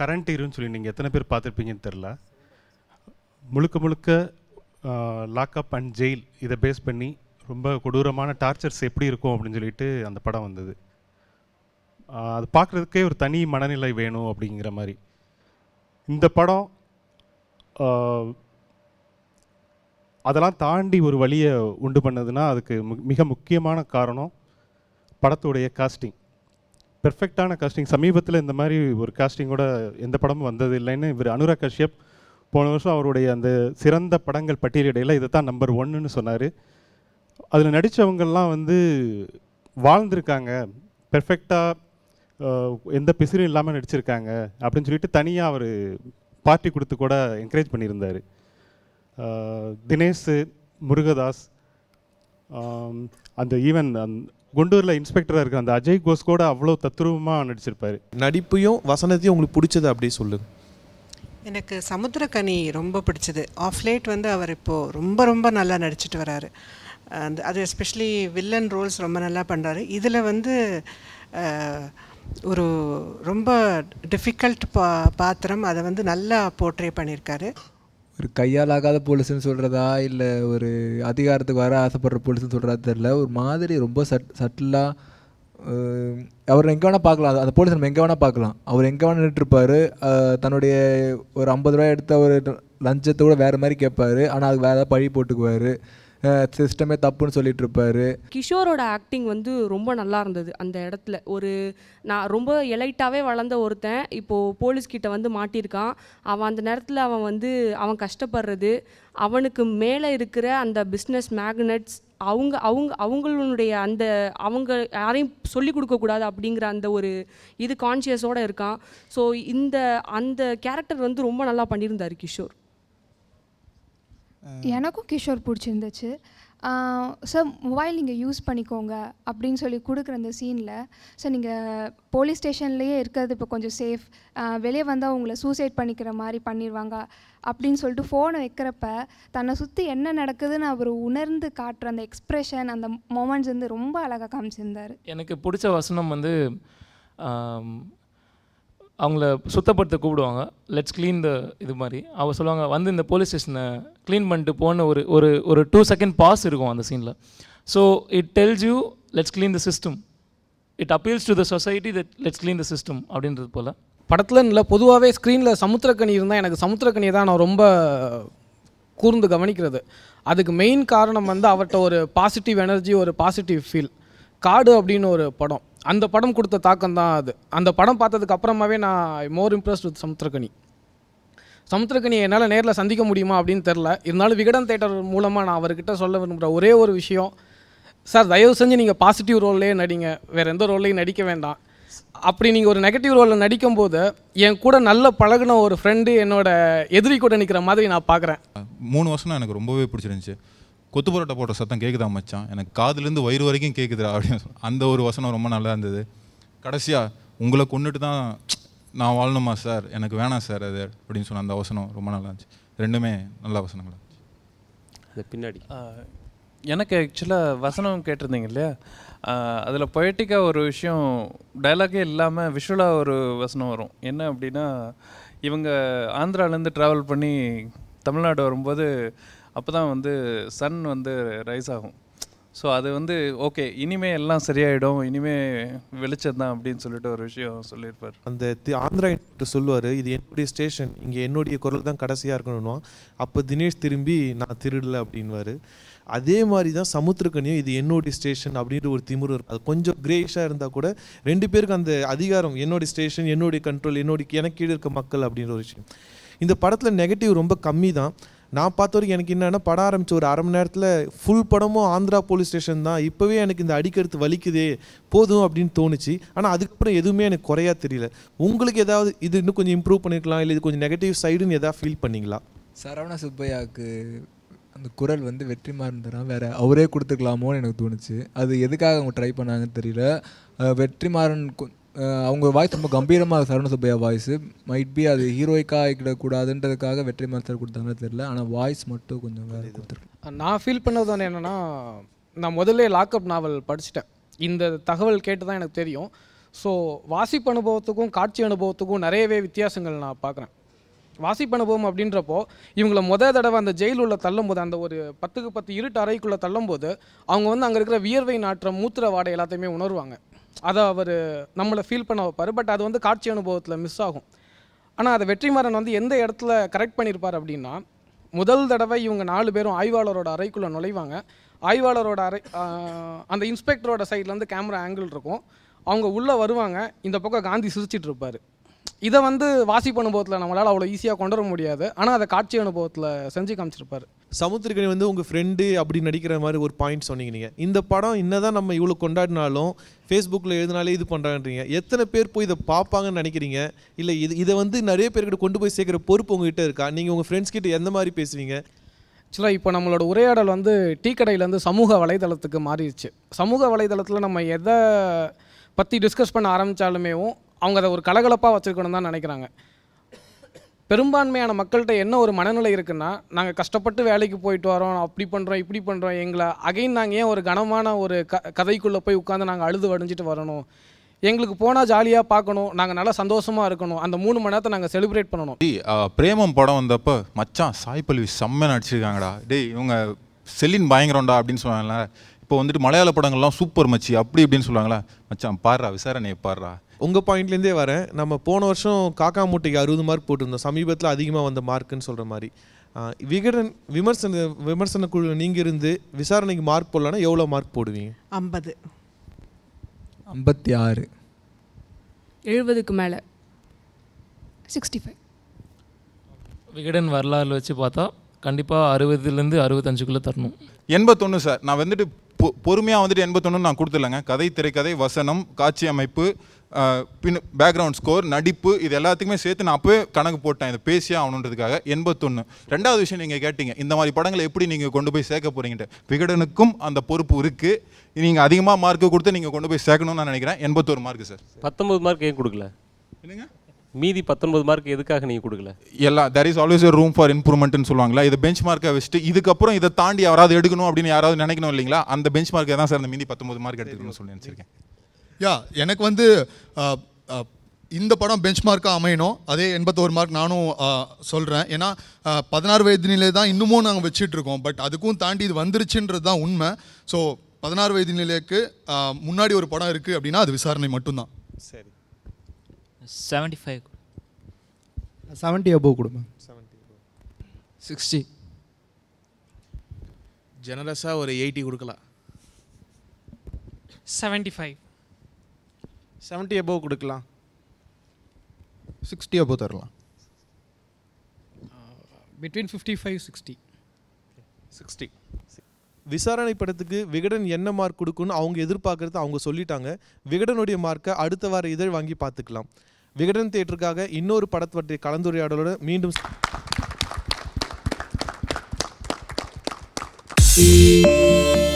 Speaker 11: கரண்ட் இருன்னு சொல்லி நீங்கள் எத்தனை பேர் பார்த்துருப்பீங்கன்னு தெரில முழுக்க முழுக்க லாக்அப் அண்ட் ஜெயில் இதை பேஸ் பண்ணி ரொம்ப கொடூரமான டார்ச்சர்ஸ் எப்படி இருக்கும் அப்படின்னு சொல்லிட்டு அந்த படம் வந்தது அது பார்க்குறதுக்கே ஒரு தனி மனநிலை வேணும் அப்படிங்கிற மாதிரி இந்த படம் அதெல்லாம் தாண்டி ஒரு வழியை உண்டு பண்ணதுன்னா அதுக்கு மிக முக்கியமான காரணம் படத்துடைய காஸ்டிங் பெர்ஃபெக்டான காஸ்டிங் சமீபத்தில் இந்த மாதிரி ஒரு காஸ்டிங்கோட எந்த படமும் வந்தது இல்லைன்னு இவர் அனுராக் கஷ்யப் போன வருஷம் அவருடைய அந்த சிறந்த படங்கள் பட்டியலிடையில் இதை தான் நம்பர் ஒன்னுன்னு சொன்னார் அதில் நடித்தவங்கள்லாம் வந்து வாழ்ந்திருக்காங்க பெர்ஃபெக்டாக எந்த பிசிறும் இல்லாமல் நடிச்சிருக்காங்க அப்படின்னு சொல்லிட்டு தனியாக அவர் பார்ட்டி கொடுத்து கூட என்கரேஜ் பண்ணியிருந்தார் தினேஷ் முருகதாஸ் அந்த ஈவன் குண்டூரில் இன்ஸ்பெக்டராக இருக்க அந்த அஜய் கோஸ் கூட அவ்வளோ தத்ரூபமாக நடிச்சிருப்பார் நடிப்பையும் வசனத்தையும் உங்களுக்கு பிடிச்சது அப்படி சொல்லுங்கள்
Speaker 12: எனக்கு சமுத்திரக்கனி ரொம்ப பிடிச்சது ஆஃப் லேட் வந்து அவர் இப்போது ரொம்ப ரொம்ப நல்லா நடிச்சிட்டு வராரு அந்த அது எஸ்பெஷலி வில்லன் ரோல்ஸ் ரொம்ப நல்லா பண்ணுறாரு இதில் வந்து ஒரு ரொம்ப டிஃபிகல்ட் பா பாத்திரம் அதை வந்து நல்லா போர்ட்ரே பண்ணியிருக்காரு
Speaker 13: ஒரு கையால் ஆகாத போலீஸ்னு சொல்கிறதா இல்லை ஒரு அதிகாரத்துக்கு வர ஆசைப்படுற போலீஸ்னு சொல்கிறதா தெரில ஒரு மாதிரி ரொம்ப சட் சட்டிலாக அவர் எங்கே வேணால் பார்க்கலாம் அந்த போலீஸ் நம்ம எங்கே வேணால் பார்க்கலாம் அவர் எங்கே வேணால் நின்றுருப்பார் தன்னுடைய ஒரு ஐம்பது ரூபாய் எடுத்த ஒரு லஞ்சத்தை கூட வேறு மாதிரி கேட்பார் ஆனால் அதுக்கு வேறு ஏதாவது பழி போட்டுக்குவார் சிஸ்டமே தப்புன்னு சொல்லிட்டு இருப்பாரு
Speaker 7: கிஷோரோட ஆக்டிங் வந்து ரொம்ப நல்லா இருந்தது அந்த இடத்துல ஒரு நான் ரொம்ப எலைட்டாகவே வளர்ந்த ஒருத்தன் இப்போது கிட்ட வந்து மாட்டியிருக்கான் அவன் அந்த நேரத்தில் அவன் வந்து அவன் கஷ்டப்படுறது அவனுக்கு மேலே இருக்கிற அந்த பிஸ்னஸ் மேக்னட்ஸ் அவங்க அவங்க அவங்களுடைய அந்த அவங்க யாரையும் சொல்லிக் கொடுக்கக்கூடாது அப்படிங்கிற அந்த ஒரு இது கான்சியஸோடு இருக்கான் ஸோ இந்த அந்த கேரக்டர் வந்து ரொம்ப நல்லா பண்ணியிருந்தார் கிஷோர்
Speaker 8: எனக்கும் கிஷோர் பிடிச்சிருந்துச்சு சார் மொபைல் நீங்கள் யூஸ் பண்ணிக்கோங்க அப்படின்னு சொல்லி கொடுக்குற அந்த சீனில் சார் நீங்கள் போலீஸ் ஸ்டேஷன்லேயே இருக்கிறது இப்போ கொஞ்சம் சேஃப் வெளியே வந்தால் உங்களை சூசைட் பண்ணிக்கிற மாதிரி பண்ணிடுவாங்க அப்படின்னு சொல்லிட்டு ஃபோனை வைக்கிறப்ப தன்னை சுற்றி என்ன நடக்குதுன்னு அவர் உணர்ந்து காட்டுற அந்த எக்ஸ்ப்ரெஷன் அந்த மொமெண்ட்ஸ் வந்து ரொம்ப அழகாக காமிச்சிருந்தார்
Speaker 9: எனக்கு பிடிச்ச வசனம் வந்து அவங்கள சுத்தப்படுத்த கூப்பிடுவாங்க லெட்ஸ் க்ளீன் த இது மாதிரி அவள் சொல்லுவாங்க வந்து இந்த போலீஸ் ஸ்டேஷனை க்ளீன் பண்ணிட்டு போன ஒரு ஒரு ஒரு டூ செகண்ட் பாஸ் இருக்கும் அந்த சீனில் so it tells you
Speaker 5: let's clean the system it
Speaker 9: appeals to the society that let's clean the system அப்படின்றது போல்
Speaker 5: படத்தில் இல்லை பொதுவாகவே ஸ்க்ரீனில் சமுத்திரக்கணி இருந்தால் எனக்கு சமுத்திரக்கணியை தான் நான் ரொம்ப கூர்ந்து கவனிக்கிறது அதுக்கு மெயின் காரணம் வந்து அவர்கிட்ட ஒரு பாசிட்டிவ் எனர்ஜி ஒரு பாசிட்டிவ் ஃபீல் காடு அப்படின்னு ஒரு படம் அந்த படம் கொடுத்த தாக்கம் தான் அது அந்த படம் பார்த்ததுக்கு அப்புறமாவே நான் மோர் இம்ப்ரெஸ்ட் வித் சமுத்திரக்கணி சமுத்திரக்கணியை என்னால் நேரில் சந்திக்க முடியுமா அப்படின்னு தெரில இருந்தாலும் விகடன் தேட்டர் மூலமாக நான் அவர்கிட்ட சொல்ல விரும்புகிற ஒரே ஒரு விஷயம் சார் தயவு செஞ்சு நீங்கள் பாசிட்டிவ் ரோல்லே நடிங்க வேறு எந்த ரோல்லையும் நடிக்க வேண்டாம் அப்படி நீங்கள் ஒரு நெகட்டிவ் ரோலில் நடிக்கும்போது என் கூட நல்ல பழகின ஒரு ஃப்ரெண்டு என்னோட எதிரி கூட நிற்கிற மாதிரி நான் பார்க்குறேன்
Speaker 3: மூணு வருஷம் எனக்கு ரொம்பவே பிடிச்சிருந்துச்சி கொத்து பரோட்டா போடுற சத்தம் கேட்குதா மச்சான் எனக்கு காதுலேருந்து வயிறு வரைக்கும் கேட்குதுடா அப்படின்னு அந்த ஒரு வசனம் ரொம்ப நல்லா இருந்தது கடைசியாக உங்களை கொண்டுட்டு தான் நான் வாழணுமா சார் எனக்கு வேணாம் சார் அது அப்படின்னு சொன்ன அந்த வசனம் ரொம்ப நல்லா இருந்துச்சு ரெண்டுமே நல்ல வசனங்களா
Speaker 1: இருந்துச்சு அது பின்னாடி எனக்கு ஆக்சுவலாக வசனம் கேட்டிருந்தீங்க இல்லையா அதில் பொயட்டிக்காக ஒரு விஷயம் டைலாகே இல்லாமல் விஷுவலாக ஒரு வசனம் வரும் என்ன அப்படின்னா இவங்க ஆந்திராலேருந்து ட்ராவல் பண்ணி தமிழ்நாடு வரும்போது அப்போ தான் வந்து சன் வந்து ரைஸ் ஆகும் ஸோ அது வந்து ஓகே இனிமே எல்லாம் சரியாயிடும் இனிமே வெளிச்சம் தான் அப்படின்னு சொல்லிட்டு ஒரு விஷயம் சொல்லியிருப்பார் அந்த தி ஆந்திராய்ட்டு சொல்லுவார் இது என்னுடைய ஸ்டேஷன் இங்கே என்னுடைய குரல் தான் கடைசியாக இருக்கணும்னா அப்போ தினேஷ் திரும்பி நான் திருடல அப்படின்வாரு அதே மாதிரி தான் சமுத்திரக்கனியும் இது என்னுடைய ஸ்டேஷன் அப்படின்ற ஒரு திமுரு இருக்கும் அது கொஞ்சம் கிரேஷாக இருந்தால் கூட ரெண்டு பேருக்கு அந்த அதிகாரம் என்னுடைய ஸ்டேஷன் என்னுடைய கண்ட்ரோல் என்னுடைய எனக்கு இருக்க மக்கள் அப்படின்ற ஒரு விஷயம் இந்த படத்தில் நெகட்டிவ் ரொம்ப கம்மி தான் நான் பார்த்த வரைக்கும் எனக்கு என்னென்னா படம் ஆரம்பித்த ஒரு அரை மணி நேரத்தில் ஃபுல் படமும் ஆந்திரா போலீஸ் ஸ்டேஷன் தான் இப்போவே எனக்கு இந்த அடிக்கடுத்து வலிக்குதே போதும் அப்படின்னு தோணுச்சு ஆனால் அதுக்கப்புறம் எதுவுமே எனக்கு குறையா தெரியல உங்களுக்கு ஏதாவது இது இன்னும் கொஞ்சம் இம்ப்ரூவ் பண்ணிக்கலாம் இல்லை இது கொஞ்சம் நெகட்டிவ் சைடுன்னு எதாவது ஃபீல் பண்ணிங்களா
Speaker 13: சரவண சுப்பையாவுக்கு அந்த குரல் வந்து வெற்றி மாறன் வேறு அவரே கொடுத்துக்கலாமோன்னு எனக்கு தோணுச்சு அது எதுக்காக அவங்க ட்ரை பண்ணாங்கன்னு தெரியல வெற்றிமாறன் அவங்க வாய்ஸ் ரொம்ப கம்பீரமாக சரண சுப்பையா வாய்ஸ் மைட் பி அது ஹீரோய்க்காக ஆகிடக்கூடாதுன்றதுக்காக வெற்றி மாஸ்டர் கொடுத்தாங்கன்னு தெரியல ஆனால் வாய்ஸ் மட்டும் கொஞ்சம்
Speaker 5: நான் ஃபீல் பண்ணது வந்து என்னென்னா நான் முதல்ல லாக்அப் நாவல் படிச்சுட்டேன் இந்த தகவல் கேட்டு தான் எனக்கு தெரியும் ஸோ வாசிப்பு அனுபவத்துக்கும் காட்சி அனுபவத்துக்கும் நிறையவே வித்தியாசங்கள் நான் பார்க்குறேன் வாசிப்பு அனுபவம் அப்படின்றப்போ இவங்கள முத தடவை அந்த ஜெயில் உள்ள தள்ளும்போது அந்த ஒரு பத்துக்கு பத்து இருட்டு அறைக்குள்ளே தள்ளும்போது அவங்க வந்து அங்கே இருக்கிற வியர்வை நாற்றம் மூத்திர வாடை எல்லாத்தையுமே உணர்வாங்க அதை அவர் நம்மளை ஃபீல் பண்ண வைப்பார் பட் அது வந்து காட்சி அனுபவத்தில் மிஸ் ஆகும் ஆனால் அதை வெற்றிமாறன் வந்து எந்த இடத்துல கரெக்ட் பண்ணியிருப்பார் அப்படின்னா முதல் தடவை இவங்க நாலு பேரும் ஆய்வாளரோட அறைக்குள்ளே நுழைவாங்க ஆய்வாளரோட அறை அந்த இன்ஸ்பெக்டரோட சைட்லேருந்து கேமரா ஆங்கிள் இருக்கும் அவங்க உள்ளே வருவாங்க இந்த பக்கம் காந்தி சிரிச்சிட்டு இருப்பார் இதை வந்து வாசிப்பு அனுபவத்தில் நம்மளால் அவ்வளோ ஈஸியாக கொண்டு வர முடியாது ஆனால் அதை காட்சி அனுபவத்தில் செஞ்சு காமிச்சிருப்பார்
Speaker 1: சமுத்திரக்கணி வந்து உங்கள் ஃப்ரெண்டு அப்படி நடிக்கிற மாதிரி ஒரு பாயிண்ட் சொன்னீங்க நீங்கள் இந்த படம் என்னதான் நம்ம இவ்வளோ கொண்டாடினாலும் ஃபேஸ்புக்கில் எழுதினாலே இது பண்ணுறான்றீங்க எத்தனை பேர் போய் இதை பார்ப்பாங்கன்னு நினைக்கிறீங்க இல்லை இது இதை வந்து நிறைய பேர்கிட்ட கொண்டு போய் சேர்க்குற பொறுப்பு உங்ககிட்ட இருக்கா நீங்கள் உங்கள் ஃப்ரெண்ட்ஸ் கிட்ட எந்த மாதிரி பேசுவீங்க
Speaker 5: ஆக்சுவலாக இப்போ நம்மளோட உரையாடல் வந்து டீ கடையிலேருந்து சமூக வலைதளத்துக்கு மாறிடுச்சு சமூக வலைதளத்தில் நம்ம எதை பற்றி டிஸ்கஸ் பண்ண ஆரம்பித்தாலுமேவும் அவங்க அதை ஒரு கலகலப்பாக வச்சுருக்கணும் தான் நினைக்கிறாங்க பெரும்பான்மையான மக்கள்கிட்ட என்ன ஒரு மனநிலை இருக்குன்னா நாங்கள் கஷ்டப்பட்டு வேலைக்கு போயிட்டு வரோம் அப்படி பண்ணுறோம் இப்படி பண்ணுறோம் எங்களை அகைன் நாங்கள் ஏன் ஒரு கனமான ஒரு க கதைக்குள்ளே போய் உட்காந்து நாங்கள் அழுது வடிஞ்சிட்டு வரணும் எங்களுக்கு போனால் ஜாலியாக பார்க்கணும் நாங்கள் நல்லா சந்தோஷமாக இருக்கணும் அந்த மூணு மணி நேரத்தை நாங்கள்
Speaker 3: செலிப்ரேட் பண்ணணும் பிரேமம் படம் வந்தப்போ மச்சான் சாய்பல்வி செம்ம நடிச்சிருக்காங்கடா டேய் இவங்க செல்லின் பயங்கரம்டா அப்படின்னு சொல்லுவாங்களே இப்போ வந்துட்டு மலையாள படங்கள்லாம் சூப்பர் மச்சி அப்படி இப்படின்னு சொல்லுவாங்களா மச்சான் பாடுறா விசாரணையை பாடுறா உங்கள் பாயிண்ட்லேருந்தே வரேன் நம்ம போன
Speaker 1: வருஷம் காக்கா மூட்டைக்கு அறுபது மார்க் போட்டிருந்தோம் சமீபத்தில் அதிகமாக வந்த மார்க்குன்னு சொல்கிற மாதிரி விகடன் விமர்சன விமர்சன குழு நீங்கள் இருந்து விசாரணைக்கு மார்க் போடலன்னா எவ்வளோ மார்க் போடுவீங்க
Speaker 7: ஐம்பது
Speaker 13: ஐம்பத்தி ஆறு
Speaker 7: எழுபதுக்கு மேலே
Speaker 8: சிக்ஸ்டி ஃபைவ்
Speaker 9: விகடன் வரலாறு வச்சு பார்த்தா கண்டிப்பாக
Speaker 3: அறுபதுலேருந்து அறுபத்தஞ்சுக்குள்ளே தரணும் எண்பத்தொன்று சார் நான் வந்துட்டு பொ பொறுமையாக வந்துட்டு எண்பத்தொன்று நான் கொடுத்துடலங்க கதை திரைக்கதை வசனம் காட்சி அமைப்பு பின் பேக்ரவுண்ட் ஸ்கோர் நடிப்பு இது எல்லாத்துக்குமே சேர்த்து நான் அப்போவே கணக்கு போட்டேன் இதை பேசியே ஆகணுன்றதுக்காக எண்பத்தொன்று ரெண்டாவது விஷயம் நீங்கள் கேட்டீங்க இந்த மாதிரி படங்களை எப்படி நீங்கள் கொண்டு போய் சேர்க்க போகிறீங்கன்ட்டு விகடனுக்கும் அந்த பொறுப்பு இருக்குது நீங்கள் அதிகமாக மார்க்கு கொடுத்து நீங்கள் கொண்டு போய் சேர்க்கணும்னு நான் நினைக்கிறேன் எண்பத்தொரு மார்க் சார் பத்தொன்பது மார்க் ஏன் கொடுக்கல
Speaker 4: என்னங்க மீதி பத்தொன்பது மார்க் எதுக்காக நீங்கள் கொடுக்கல
Speaker 3: எல்லாம் there is always room for இம்ப்ரூவ்மெண்ட்னு சொல்லுவாங்களா இது பெஞ்ச் மார்க்கை வச்சுட்டு இதுக்கப்புறம் இதை தாண்டி யாராவது எடுக்கணும் அப்படின்னு யாராவது நினைக்கணும் இல்லைங்களா அந்த பெஞ்ச் மார்க்கை தான் சார் அந்த மீதி பத்தொம்பது மார்க் எடுத்துக்கணும்னு சொல்லி நினச்சிருக்கேன் யா எனக்கு வந்து uh, uh, இந்த படம் பெஞ்ச் மார்க்காக
Speaker 2: அமையணும் அதே எண்பத்தோரு மார்க் நானும் uh, சொல்கிறேன் ஏன்னா பதினாறு வயது நிலையை தான் இன்னமும் நாங்கள் வச்சிட்ருக்கோம் பட் அதுக்கும் தாண்டி இது வந்துருச்சுன்றது தான் உண்மை ஸோ பதினாறு வயது நிலைக்கு முன்னாடி ஒரு படம் இருக்குது அப்படின்னா அது விசாரணை மட்டும்தான் சரி செவன்ட்டி ஃபைவ் செவன்ட்டி அபோவ் கொடுங்க செவன்ட்டி சிக்ஸ்டி
Speaker 10: ஜெனரஸாக ஒரு எயிட்டி கொடுக்கலாம்
Speaker 5: செவன்ட்டி ஃபைவ் செவன்ட்டி அபோவ் கொடுக்கலாம்
Speaker 2: சிக்ஸ்டி அபோவ் தரலாம்
Speaker 5: between fifty five sixty sixty
Speaker 1: Visaranai படத்துக்கு விகடன் என்ன மார்க் கொடுக்குன்னு அவங்க எதிர்பார்க்கறது அவங்க சொல்லிட்டாங்க விகடனுடைய மார்க்கை அடுத்த வார இதழ் வாங்கி பார்த்துக்கலாம் விகடன் தேட்டருக்காக இன்னொரு படத்தை பற்றிய கலந்துரையாடலோடு மீண்டும் Thank you.